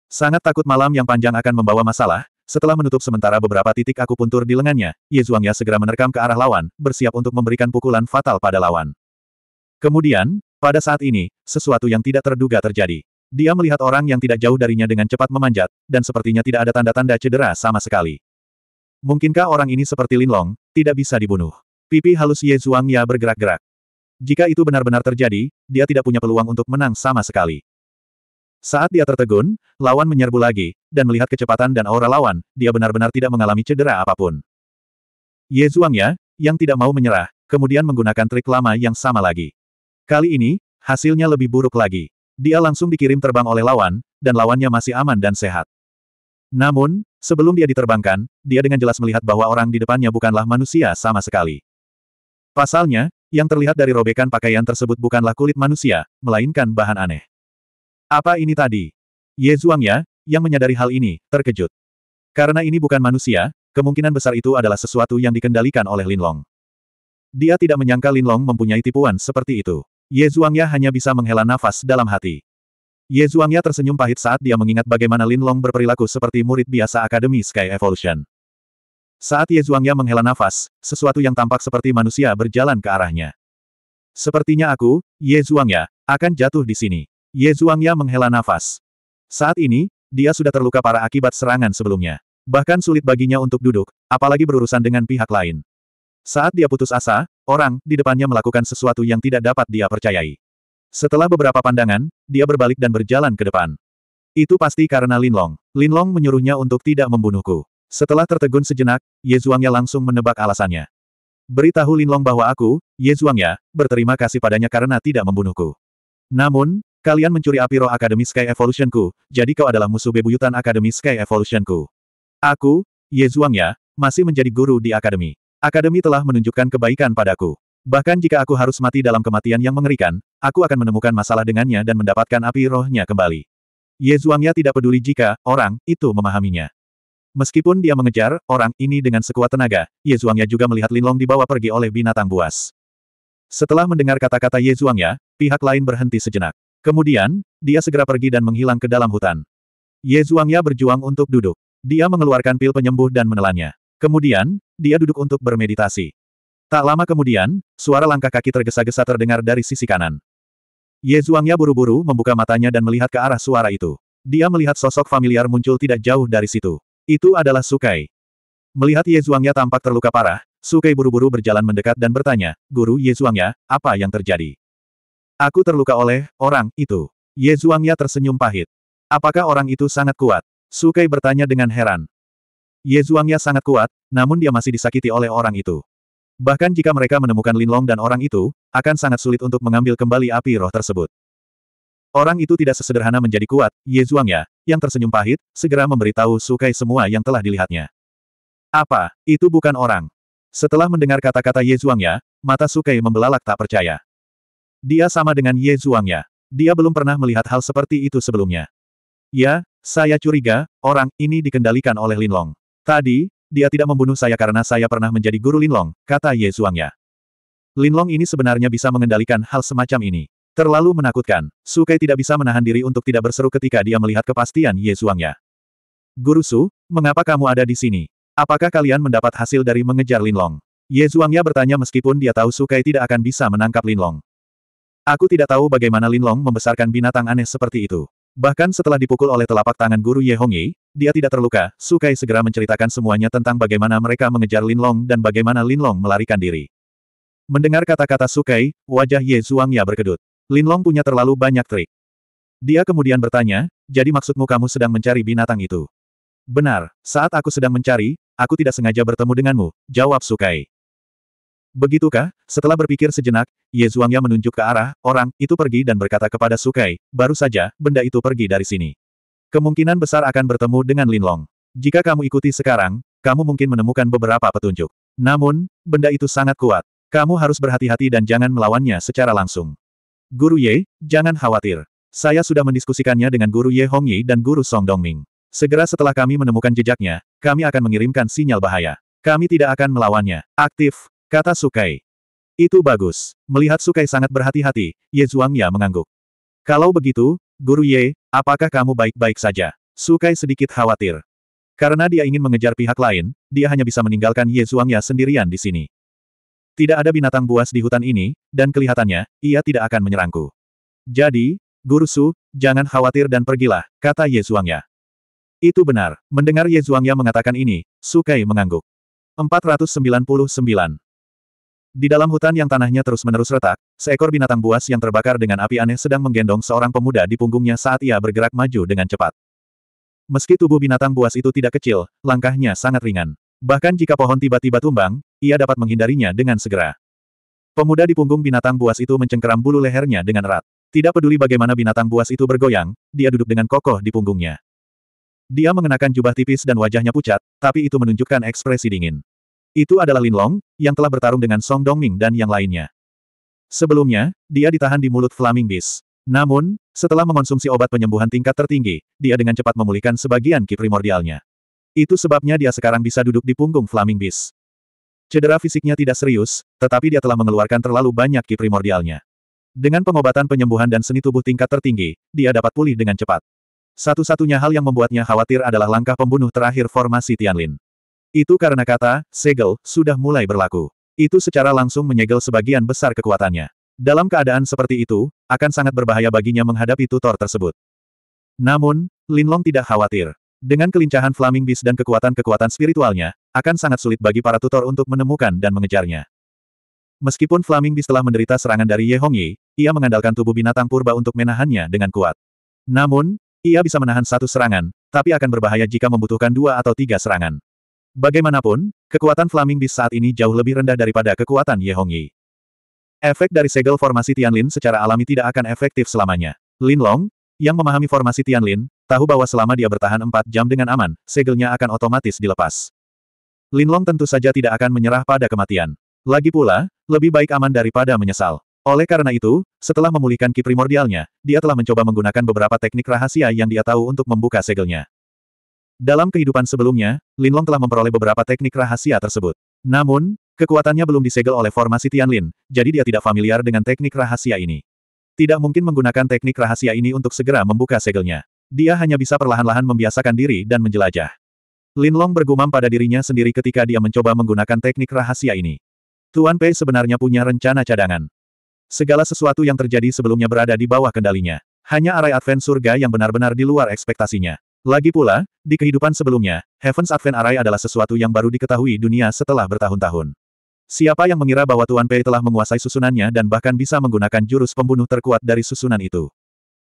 Sangat takut malam yang panjang akan membawa masalah, setelah menutup sementara beberapa titik aku puntur di lengannya, Ye Zhuangya segera menerkam ke arah lawan, bersiap untuk memberikan pukulan fatal pada lawan. Kemudian, pada saat ini, sesuatu yang tidak terduga terjadi. Dia melihat orang yang tidak jauh darinya dengan cepat memanjat, dan sepertinya tidak ada tanda-tanda cedera sama sekali. Mungkinkah orang ini seperti Linlong, tidak bisa dibunuh? Pipi halus Ye Zhuang Ya bergerak-gerak. Jika itu benar-benar terjadi, dia tidak punya peluang untuk menang sama sekali. Saat dia tertegun, lawan menyerbu lagi, dan melihat kecepatan dan aura lawan, dia benar-benar tidak mengalami cedera apapun. Ye Zhuang Ya, yang tidak mau menyerah, kemudian menggunakan trik lama yang sama lagi. Kali ini, hasilnya lebih buruk lagi. Dia langsung dikirim terbang oleh lawan, dan lawannya masih aman dan sehat. Namun, sebelum dia diterbangkan, dia dengan jelas melihat bahwa orang di depannya bukanlah manusia sama sekali. Pasalnya, yang terlihat dari robekan pakaian tersebut bukanlah kulit manusia, melainkan bahan aneh. Apa ini tadi? Ye Zhuangya, yang menyadari hal ini, terkejut. Karena ini bukan manusia, kemungkinan besar itu adalah sesuatu yang dikendalikan oleh Linlong. Dia tidak menyangka Linlong mempunyai tipuan seperti itu. Ye Zhuangya hanya bisa menghela nafas dalam hati. Ye Zhuangya tersenyum pahit saat dia mengingat bagaimana Lin Long berperilaku seperti murid biasa Akademi Sky Evolution. Saat Ye Zhuangya menghela nafas, sesuatu yang tampak seperti manusia berjalan ke arahnya. Sepertinya aku, Ye Zhuangya, akan jatuh di sini. Ye Zhuangya menghela nafas. Saat ini, dia sudah terluka parah akibat serangan sebelumnya. Bahkan sulit baginya untuk duduk, apalagi berurusan dengan pihak lain. Saat dia putus asa, orang di depannya melakukan sesuatu yang tidak dapat dia percayai. Setelah beberapa pandangan, dia berbalik dan berjalan ke depan. Itu pasti karena Linlong. Linlong menyuruhnya untuk tidak membunuhku. Setelah tertegun sejenak, Ye Zhuangya langsung menebak alasannya. Beritahu Linlong bahwa aku, Ye Zhuangya, berterima kasih padanya karena tidak membunuhku. Namun, kalian mencuri api roh Akademi Sky Evolutionku, jadi kau adalah musuh bebuyutan Akademi Sky Evolutionku. Aku, Ye Zhuangya, masih menjadi guru di Akademi. Akademi telah menunjukkan kebaikan padaku. Bahkan jika aku harus mati dalam kematian yang mengerikan, aku akan menemukan masalah dengannya dan mendapatkan api rohnya kembali. Ye Zhuangya tidak peduli jika orang itu memahaminya. Meskipun dia mengejar orang ini dengan sekuat tenaga, Ye Zhuangya juga melihat Linlong dibawa pergi oleh binatang buas. Setelah mendengar kata-kata Ye Zhuangya, pihak lain berhenti sejenak. Kemudian, dia segera pergi dan menghilang ke dalam hutan. Ye Zhuangya berjuang untuk duduk. Dia mengeluarkan pil penyembuh dan menelannya. Kemudian, dia duduk untuk bermeditasi. Tak lama kemudian, suara langkah kaki tergesa-gesa terdengar dari sisi kanan. Ye Zhuangya buru-buru membuka matanya dan melihat ke arah suara itu. Dia melihat sosok familiar muncul tidak jauh dari situ. Itu adalah Sukai. Melihat Ye Zhuangya tampak terluka parah, Sukai buru-buru berjalan mendekat dan bertanya, Guru Ye Zhuangya, apa yang terjadi? Aku terluka oleh orang itu. Ye Zhuangya tersenyum pahit. Apakah orang itu sangat kuat? Sukai bertanya dengan heran. Ye Zhuangnya sangat kuat, namun dia masih disakiti oleh orang itu. Bahkan jika mereka menemukan Linlong dan orang itu, akan sangat sulit untuk mengambil kembali api roh tersebut. Orang itu tidak sesederhana menjadi kuat, Ye Zhuangnya, yang tersenyum pahit, segera memberitahu Sukai semua yang telah dilihatnya. Apa, itu bukan orang. Setelah mendengar kata-kata Ye Zhuangnya, mata Sukai membelalak tak percaya. Dia sama dengan Ye Zhuangnya. Dia belum pernah melihat hal seperti itu sebelumnya. Ya, saya curiga, orang ini dikendalikan oleh Linlong. Tadi, dia tidak membunuh saya karena saya pernah menjadi guru Linlong, kata Ye Zhuangya. Linlong ini sebenarnya bisa mengendalikan hal semacam ini. Terlalu menakutkan, Su Kei tidak bisa menahan diri untuk tidak berseru ketika dia melihat kepastian Ye Zhuangya. Guru Su, mengapa kamu ada di sini? Apakah kalian mendapat hasil dari mengejar Linlong? Ye Zhuangya bertanya meskipun dia tahu Su Sukai tidak akan bisa menangkap Linlong. Aku tidak tahu bagaimana Linlong membesarkan binatang aneh seperti itu. Bahkan setelah dipukul oleh telapak tangan guru Ye Hongyi, dia tidak terluka, Sukai segera menceritakan semuanya tentang bagaimana mereka mengejar Linlong dan bagaimana Linlong melarikan diri. Mendengar kata-kata Sukai, wajah Ye Zhuangya berkedut. Linlong punya terlalu banyak trik. Dia kemudian bertanya, jadi maksudmu kamu sedang mencari binatang itu? Benar, saat aku sedang mencari, aku tidak sengaja bertemu denganmu, jawab Sukai. Begitukah? Setelah berpikir sejenak, Ye Zhuangya menunjuk ke arah orang itu pergi dan berkata kepada Sukai, baru saja benda itu pergi dari sini. Kemungkinan besar akan bertemu dengan Linlong. Jika kamu ikuti sekarang, kamu mungkin menemukan beberapa petunjuk. Namun, benda itu sangat kuat. Kamu harus berhati-hati dan jangan melawannya secara langsung. Guru Ye, jangan khawatir. Saya sudah mendiskusikannya dengan Guru Ye Hongyi dan Guru Song Dongming. Segera setelah kami menemukan jejaknya, kami akan mengirimkan sinyal bahaya. Kami tidak akan melawannya. Aktif. Kata Sukai. Itu bagus. Melihat Sukai sangat berhati-hati, Ye Zhuangya mengangguk. Kalau begitu, Guru Ye, apakah kamu baik-baik saja? Sukai sedikit khawatir. Karena dia ingin mengejar pihak lain, dia hanya bisa meninggalkan Ye Zhuangya sendirian di sini. Tidak ada binatang buas di hutan ini, dan kelihatannya, ia tidak akan menyerangku. Jadi, Guru Su, jangan khawatir dan pergilah, kata Ye Zhuangya. Itu benar, mendengar Ye Zhuangya mengatakan ini, Sukai mengangguk. 499. Di dalam hutan yang tanahnya terus-menerus retak, seekor binatang buas yang terbakar dengan api aneh sedang menggendong seorang pemuda di punggungnya saat ia bergerak maju dengan cepat. Meski tubuh binatang buas itu tidak kecil, langkahnya sangat ringan. Bahkan jika pohon tiba-tiba tumbang, ia dapat menghindarinya dengan segera. Pemuda di punggung binatang buas itu mencengkeram bulu lehernya dengan erat. Tidak peduli bagaimana binatang buas itu bergoyang, dia duduk dengan kokoh di punggungnya. Dia mengenakan jubah tipis dan wajahnya pucat, tapi itu menunjukkan ekspresi dingin. Itu adalah Lin Long, yang telah bertarung dengan Song Dongming dan yang lainnya. Sebelumnya, dia ditahan di mulut Flaming Beast. Namun, setelah mengonsumsi obat penyembuhan tingkat tertinggi, dia dengan cepat memulihkan sebagian ki primordialnya. Itu sebabnya dia sekarang bisa duduk di punggung Flaming Beast. Cedera fisiknya tidak serius, tetapi dia telah mengeluarkan terlalu banyak ki primordialnya. Dengan pengobatan penyembuhan dan seni tubuh tingkat tertinggi, dia dapat pulih dengan cepat. Satu-satunya hal yang membuatnya khawatir adalah langkah pembunuh terakhir formasi Tianlin. Itu karena kata, segel, sudah mulai berlaku. Itu secara langsung menyegel sebagian besar kekuatannya. Dalam keadaan seperti itu, akan sangat berbahaya baginya menghadapi tutor tersebut. Namun, Linlong tidak khawatir. Dengan kelincahan Flaming Beast dan kekuatan-kekuatan spiritualnya, akan sangat sulit bagi para tutor untuk menemukan dan mengejarnya. Meskipun Flaming Beast telah menderita serangan dari Ye Hongyi, ia mengandalkan tubuh binatang purba untuk menahannya dengan kuat. Namun, ia bisa menahan satu serangan, tapi akan berbahaya jika membutuhkan dua atau tiga serangan. Bagaimanapun, kekuatan Flaming Beast saat ini jauh lebih rendah daripada kekuatan Ye Hongyi. Efek dari segel formasi Tianlin secara alami tidak akan efektif selamanya. Lin Long, yang memahami formasi Tianlin, tahu bahwa selama dia bertahan empat jam dengan aman, segelnya akan otomatis dilepas. Lin Long tentu saja tidak akan menyerah pada kematian. Lagi pula, lebih baik aman daripada menyesal. Oleh karena itu, setelah memulihkan ki primordialnya, dia telah mencoba menggunakan beberapa teknik rahasia yang dia tahu untuk membuka segelnya. Dalam kehidupan sebelumnya, Lin Long telah memperoleh beberapa teknik rahasia tersebut. Namun, kekuatannya belum disegel oleh formasi Tian Lin, jadi dia tidak familiar dengan teknik rahasia ini. Tidak mungkin menggunakan teknik rahasia ini untuk segera membuka segelnya. Dia hanya bisa perlahan-lahan membiasakan diri dan menjelajah. Lin Long bergumam pada dirinya sendiri ketika dia mencoba menggunakan teknik rahasia ini. Tuan Pei sebenarnya punya rencana cadangan. Segala sesuatu yang terjadi sebelumnya berada di bawah kendalinya. Hanya arai advent surga yang benar-benar di luar ekspektasinya. Lagi pula, di kehidupan sebelumnya, Heaven's Advent Array adalah sesuatu yang baru diketahui dunia setelah bertahun-tahun. Siapa yang mengira bahwa Tuan Pei telah menguasai susunannya dan bahkan bisa menggunakan jurus pembunuh terkuat dari susunan itu?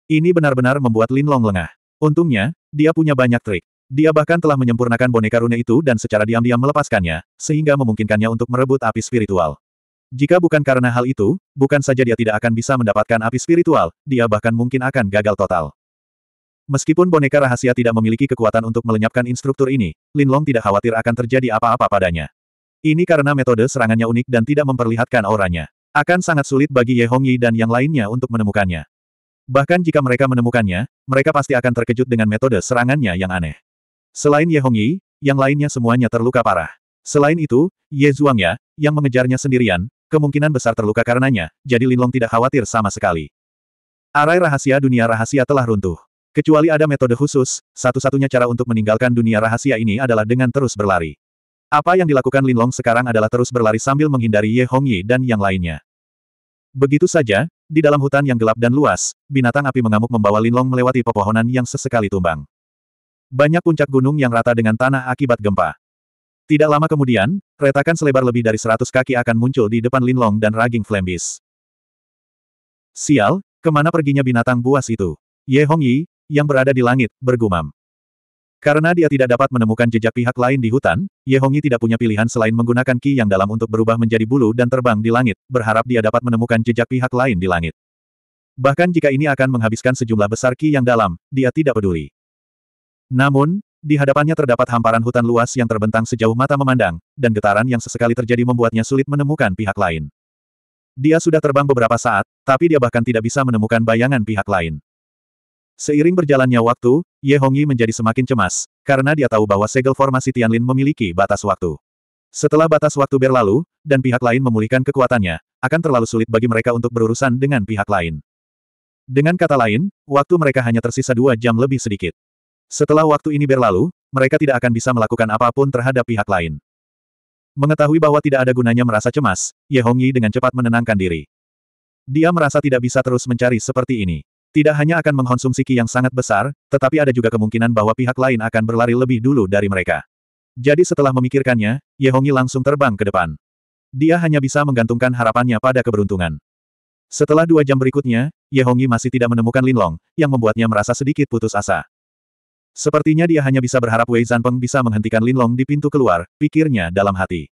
Ini benar-benar membuat Lin Long lengah. Untungnya, dia punya banyak trik. Dia bahkan telah menyempurnakan boneka rune itu dan secara diam-diam melepaskannya, sehingga memungkinkannya untuk merebut api spiritual. Jika bukan karena hal itu, bukan saja dia tidak akan bisa mendapatkan api spiritual, dia bahkan mungkin akan gagal total. Meskipun boneka rahasia tidak memiliki kekuatan untuk melenyapkan instruktur ini, Lin Long tidak khawatir akan terjadi apa-apa padanya. Ini karena metode serangannya unik dan tidak memperlihatkan auranya. Akan sangat sulit bagi Ye Hongyi dan yang lainnya untuk menemukannya. Bahkan jika mereka menemukannya, mereka pasti akan terkejut dengan metode serangannya yang aneh. Selain Ye Hongyi, yang lainnya semuanya terluka parah. Selain itu, Ye Zhuangya, yang mengejarnya sendirian, kemungkinan besar terluka karenanya, jadi Lin Long tidak khawatir sama sekali. Arai rahasia dunia rahasia telah runtuh. Kecuali ada metode khusus, satu-satunya cara untuk meninggalkan dunia rahasia ini adalah dengan terus berlari. Apa yang dilakukan Linlong sekarang adalah terus berlari sambil menghindari Ye Hongyi dan yang lainnya. Begitu saja, di dalam hutan yang gelap dan luas, binatang api mengamuk membawa Linlong melewati pepohonan yang sesekali tumbang. Banyak puncak gunung yang rata dengan tanah akibat gempa. Tidak lama kemudian, retakan selebar lebih dari 100 kaki akan muncul di depan Linlong dan Raging Flambis. Sial, kemana perginya binatang buas itu? Ye Hongyi, yang berada di langit, bergumam. Karena dia tidak dapat menemukan jejak pihak lain di hutan, Ye Hongyi tidak punya pilihan selain menggunakan ki yang dalam untuk berubah menjadi bulu dan terbang di langit, berharap dia dapat menemukan jejak pihak lain di langit. Bahkan jika ini akan menghabiskan sejumlah besar ki yang dalam, dia tidak peduli. Namun, di hadapannya terdapat hamparan hutan luas yang terbentang sejauh mata memandang, dan getaran yang sesekali terjadi membuatnya sulit menemukan pihak lain. Dia sudah terbang beberapa saat, tapi dia bahkan tidak bisa menemukan bayangan pihak lain. Seiring berjalannya waktu, Ye Hongyi menjadi semakin cemas, karena dia tahu bahwa segel formasi Tianlin memiliki batas waktu. Setelah batas waktu berlalu, dan pihak lain memulihkan kekuatannya, akan terlalu sulit bagi mereka untuk berurusan dengan pihak lain. Dengan kata lain, waktu mereka hanya tersisa dua jam lebih sedikit. Setelah waktu ini berlalu, mereka tidak akan bisa melakukan apapun terhadap pihak lain. Mengetahui bahwa tidak ada gunanya merasa cemas, Ye Hongyi dengan cepat menenangkan diri. Dia merasa tidak bisa terus mencari seperti ini. Tidak hanya akan mengkonsumsi ki yang sangat besar, tetapi ada juga kemungkinan bahwa pihak lain akan berlari lebih dulu dari mereka. Jadi setelah memikirkannya, Ye Hongi langsung terbang ke depan. Dia hanya bisa menggantungkan harapannya pada keberuntungan. Setelah dua jam berikutnya, Ye Hongi masih tidak menemukan Linlong, yang membuatnya merasa sedikit putus asa. Sepertinya dia hanya bisa berharap Wei Zanpeng bisa menghentikan Linlong di pintu keluar, pikirnya dalam hati.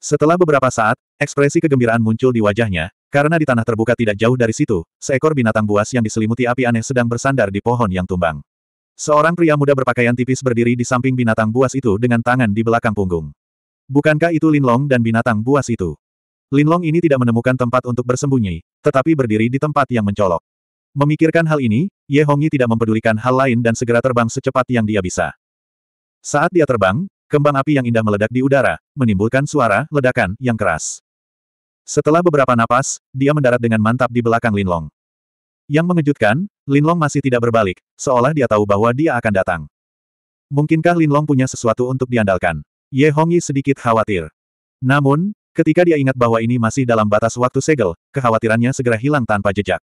Setelah beberapa saat, ekspresi kegembiraan muncul di wajahnya, karena di tanah terbuka tidak jauh dari situ, seekor binatang buas yang diselimuti api aneh sedang bersandar di pohon yang tumbang. Seorang pria muda berpakaian tipis berdiri di samping binatang buas itu dengan tangan di belakang punggung. Bukankah itu Linlong dan binatang buas itu? Linlong ini tidak menemukan tempat untuk bersembunyi, tetapi berdiri di tempat yang mencolok. Memikirkan hal ini, Ye Hongyi tidak mempedulikan hal lain dan segera terbang secepat yang dia bisa. Saat dia terbang, kembang api yang indah meledak di udara, menimbulkan suara ledakan yang keras. Setelah beberapa napas, dia mendarat dengan mantap di belakang Linlong. Yang mengejutkan, Linlong masih tidak berbalik, seolah dia tahu bahwa dia akan datang. Mungkinkah Linlong punya sesuatu untuk diandalkan? Ye Hongyi sedikit khawatir. Namun, ketika dia ingat bahwa ini masih dalam batas waktu segel, kekhawatirannya segera hilang tanpa jejak.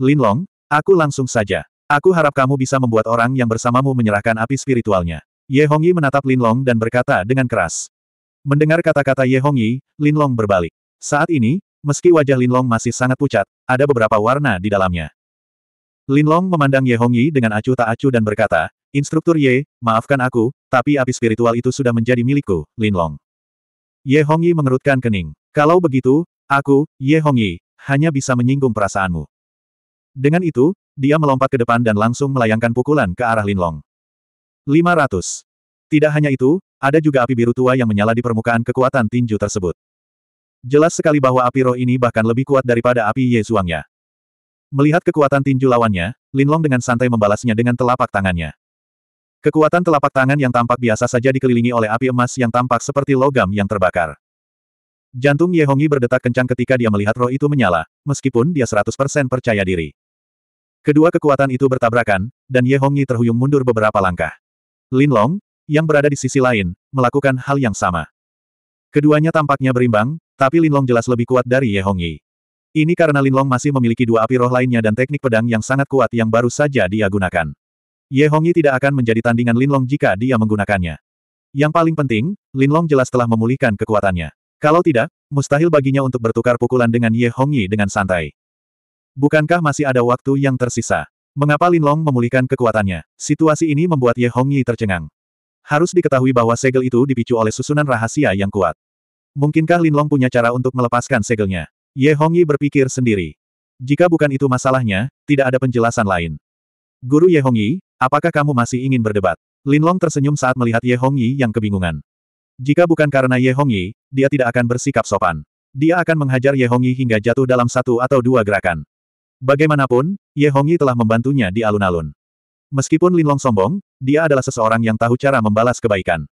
Linlong, aku langsung saja. Aku harap kamu bisa membuat orang yang bersamamu menyerahkan api spiritualnya. Ye Hongyi menatap Linlong dan berkata dengan keras. Mendengar kata-kata Ye Hongyi, Linlong berbalik. Saat ini, meski wajah Linlong masih sangat pucat, ada beberapa warna di dalamnya. Linlong memandang Ye Hongyi dengan acuh tak acuh dan berkata, Instruktur Ye, maafkan aku, tapi api spiritual itu sudah menjadi milikku, Linlong. Ye Hongyi mengerutkan kening. Kalau begitu, aku, Ye Hongyi, hanya bisa menyinggung perasaanmu. Dengan itu, dia melompat ke depan dan langsung melayangkan pukulan ke arah Linlong. 500. Tidak hanya itu, ada juga api biru tua yang menyala di permukaan kekuatan tinju tersebut. Jelas sekali bahwa api roh ini bahkan lebih kuat daripada api Yezuangnya. Melihat kekuatan tinju lawannya, Linlong dengan santai membalasnya dengan telapak tangannya. Kekuatan telapak tangan yang tampak biasa saja dikelilingi oleh api emas yang tampak seperti logam yang terbakar. Jantung Ye Hongi berdetak kencang ketika dia melihat roh itu menyala, meskipun dia 100% percaya diri. Kedua kekuatan itu bertabrakan, dan Ye Hongi terhuyung mundur beberapa langkah. Linlong, yang berada di sisi lain, melakukan hal yang sama. Keduanya tampaknya berimbang, tapi Linlong jelas lebih kuat dari Ye Hongyi. Ini karena Linlong masih memiliki dua api roh lainnya dan teknik pedang yang sangat kuat yang baru saja dia gunakan. Ye Hongyi tidak akan menjadi tandingan Linlong jika dia menggunakannya. Yang paling penting, Linlong jelas telah memulihkan kekuatannya. Kalau tidak, mustahil baginya untuk bertukar pukulan dengan Ye Hongyi dengan santai. Bukankah masih ada waktu yang tersisa? Mengapa Linlong memulihkan kekuatannya? Situasi ini membuat Ye Hongyi tercengang. Harus diketahui bahwa segel itu dipicu oleh susunan rahasia yang kuat. Mungkinkah Linlong punya cara untuk melepaskan segelnya? Ye Hongyi berpikir sendiri. Jika bukan itu masalahnya, tidak ada penjelasan lain. Guru Ye Hongyi, apakah kamu masih ingin berdebat? Linlong tersenyum saat melihat Ye Hongyi yang kebingungan. Jika bukan karena Ye Hongyi, dia tidak akan bersikap sopan. Dia akan menghajar Ye Hongyi hingga jatuh dalam satu atau dua gerakan. Bagaimanapun, Ye Hongyi telah membantunya di alun-alun. Meskipun Linlong sombong, dia adalah seseorang yang tahu cara membalas kebaikan.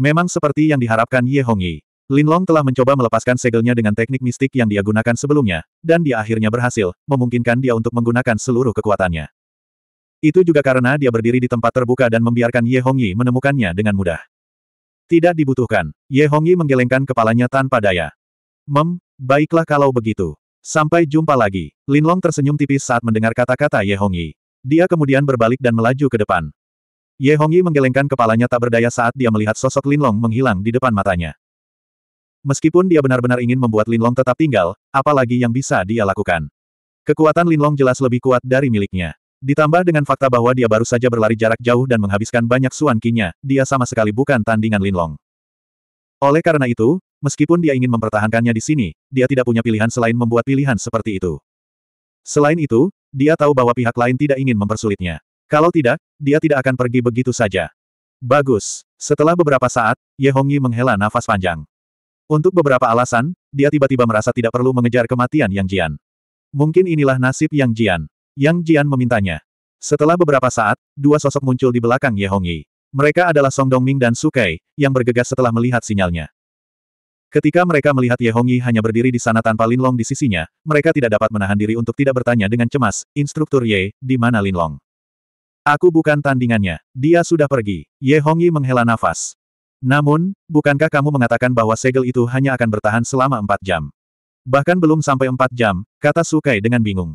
Memang seperti yang diharapkan Ye Hongyi. Linlong telah mencoba melepaskan segelnya dengan teknik mistik yang dia gunakan sebelumnya, dan dia akhirnya berhasil, memungkinkan dia untuk menggunakan seluruh kekuatannya. Itu juga karena dia berdiri di tempat terbuka dan membiarkan Ye Hongyi menemukannya dengan mudah. Tidak dibutuhkan, Ye Hongyi menggelengkan kepalanya tanpa daya. Mem, baiklah kalau begitu. Sampai jumpa lagi. Linlong tersenyum tipis saat mendengar kata-kata Ye Hongyi. Dia kemudian berbalik dan melaju ke depan. Ye Hongyi menggelengkan kepalanya tak berdaya saat dia melihat sosok Linlong menghilang di depan matanya. Meskipun dia benar-benar ingin membuat Linlong tetap tinggal, apalagi yang bisa dia lakukan. Kekuatan Linlong jelas lebih kuat dari miliknya. Ditambah dengan fakta bahwa dia baru saja berlari jarak jauh dan menghabiskan banyak suan kinya, dia sama sekali bukan tandingan Linlong. Oleh karena itu, meskipun dia ingin mempertahankannya di sini, dia tidak punya pilihan selain membuat pilihan seperti itu. Selain itu, dia tahu bahwa pihak lain tidak ingin mempersulitnya. Kalau tidak, dia tidak akan pergi begitu saja. Bagus. Setelah beberapa saat, Ye Hongyi menghela nafas panjang. Untuk beberapa alasan, dia tiba-tiba merasa tidak perlu mengejar kematian Yang Jian. Mungkin inilah nasib Yang Jian. Yang Jian memintanya. Setelah beberapa saat, dua sosok muncul di belakang Ye Hongyi. Mereka adalah Song Dongming dan Su Sukai, yang bergegas setelah melihat sinyalnya. Ketika mereka melihat Ye Hongyi hanya berdiri di sana tanpa Lin Long di sisinya, mereka tidak dapat menahan diri untuk tidak bertanya dengan cemas, Instruktur Ye, di mana Lin Long? Aku bukan tandingannya. Dia sudah pergi. Ye Hongyi menghela nafas. Namun, bukankah kamu mengatakan bahwa segel itu hanya akan bertahan selama empat jam? Bahkan belum sampai empat jam, kata Sukai dengan bingung.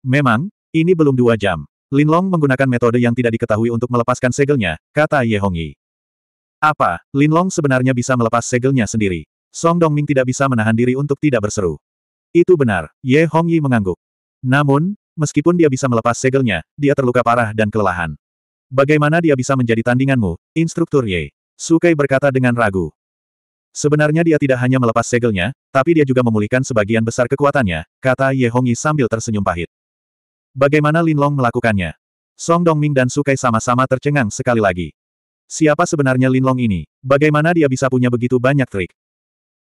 Memang, ini belum dua jam. Linlong menggunakan metode yang tidak diketahui untuk melepaskan segelnya, kata Ye Hongyi. Apa, Linlong sebenarnya bisa melepas segelnya sendiri? Song Dongming tidak bisa menahan diri untuk tidak berseru. Itu benar, Ye Hongyi mengangguk. Namun, meskipun dia bisa melepas segelnya, dia terluka parah dan kelelahan. Bagaimana dia bisa menjadi tandinganmu, instruktur Ye? Sukai berkata dengan ragu. Sebenarnya dia tidak hanya melepas segelnya, tapi dia juga memulihkan sebagian besar kekuatannya, kata Ye Hongyi sambil tersenyum pahit. Bagaimana Lin Long melakukannya? Song Dongming dan Sukai sama-sama tercengang sekali lagi. Siapa sebenarnya Lin Long ini? Bagaimana dia bisa punya begitu banyak trik?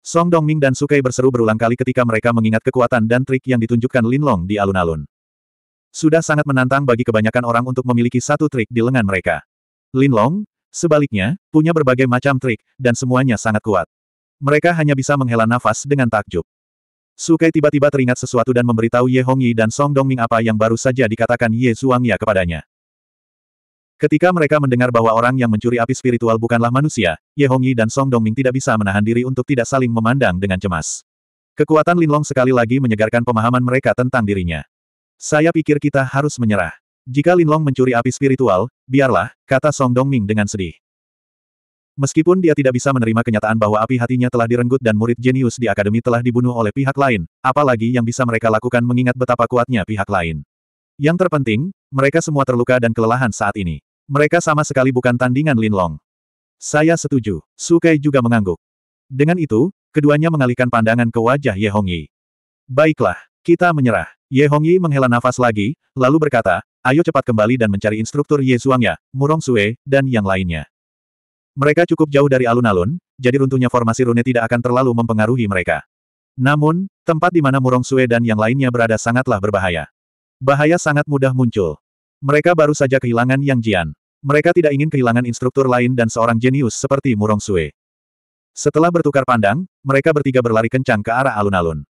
Song Dongming dan Sukai berseru berulang kali ketika mereka mengingat kekuatan dan trik yang ditunjukkan Lin Long di alun-alun. Sudah sangat menantang bagi kebanyakan orang untuk memiliki satu trik di lengan mereka. Lin Long, Sebaliknya, punya berbagai macam trik, dan semuanya sangat kuat. Mereka hanya bisa menghela nafas dengan takjub. Sukai tiba-tiba teringat sesuatu dan memberitahu Ye Hongyi dan Song Dongming apa yang baru saja dikatakan Ye Zhuangya kepadanya. Ketika mereka mendengar bahwa orang yang mencuri api spiritual bukanlah manusia, Ye Hongyi dan Song Dongming tidak bisa menahan diri untuk tidak saling memandang dengan cemas. Kekuatan Linlong sekali lagi menyegarkan pemahaman mereka tentang dirinya. Saya pikir kita harus menyerah. Jika Linlong mencuri api spiritual, biarlah, kata Song Dongming dengan sedih. Meskipun dia tidak bisa menerima kenyataan bahwa api hatinya telah direnggut dan murid jenius di akademi telah dibunuh oleh pihak lain, apalagi yang bisa mereka lakukan mengingat betapa kuatnya pihak lain. Yang terpenting, mereka semua terluka dan kelelahan saat ini. Mereka sama sekali bukan tandingan Linlong. Saya setuju. Sukai juga mengangguk. Dengan itu, keduanya mengalihkan pandangan ke wajah Ye Hongyi. Baiklah, kita menyerah. Ye Hongyi menghela nafas lagi, lalu berkata, ayo cepat kembali dan mencari instruktur Ye Zhuangya, Murong Sue, dan yang lainnya. Mereka cukup jauh dari alun-alun, jadi runtuhnya formasi rune tidak akan terlalu mempengaruhi mereka. Namun, tempat di mana Murong Sue dan yang lainnya berada sangatlah berbahaya. Bahaya sangat mudah muncul. Mereka baru saja kehilangan Yang Jian. Mereka tidak ingin kehilangan instruktur lain dan seorang jenius seperti Murong Sue. Setelah bertukar pandang, mereka bertiga berlari kencang ke arah alun-alun.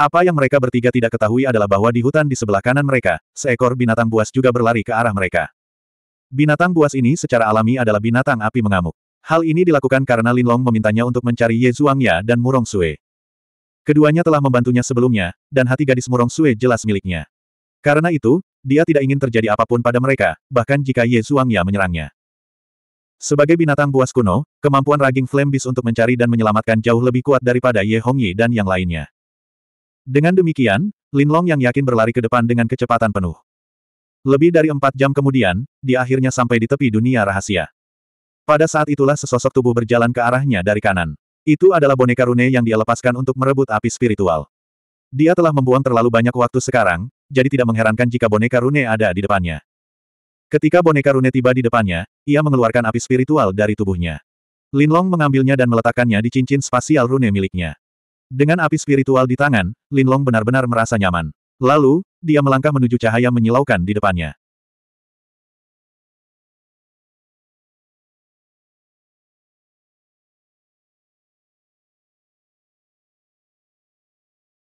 Apa yang mereka bertiga tidak ketahui adalah bahwa di hutan di sebelah kanan mereka, seekor binatang buas juga berlari ke arah mereka. Binatang buas ini secara alami adalah binatang api mengamuk. Hal ini dilakukan karena Lin Long memintanya untuk mencari Ye Zhuangya dan Murong Sue. Keduanya telah membantunya sebelumnya, dan hati gadis Murong Sue jelas miliknya. Karena itu, dia tidak ingin terjadi apapun pada mereka, bahkan jika Ye Zhuangya menyerangnya. Sebagai binatang buas kuno, kemampuan Raging Flame Beast untuk mencari dan menyelamatkan jauh lebih kuat daripada Ye Hongyi dan yang lainnya. Dengan demikian, Linlong yang yakin berlari ke depan dengan kecepatan penuh. Lebih dari empat jam kemudian, dia akhirnya sampai di tepi dunia rahasia. Pada saat itulah sesosok tubuh berjalan ke arahnya dari kanan. Itu adalah boneka rune yang dia lepaskan untuk merebut api spiritual. Dia telah membuang terlalu banyak waktu sekarang, jadi tidak mengherankan jika boneka rune ada di depannya. Ketika boneka rune tiba di depannya, ia mengeluarkan api spiritual dari tubuhnya. Linlong mengambilnya dan meletakkannya di cincin spasial rune miliknya. Dengan api spiritual di tangan, Linlong benar-benar merasa nyaman. Lalu, dia melangkah menuju cahaya menyilaukan di depannya.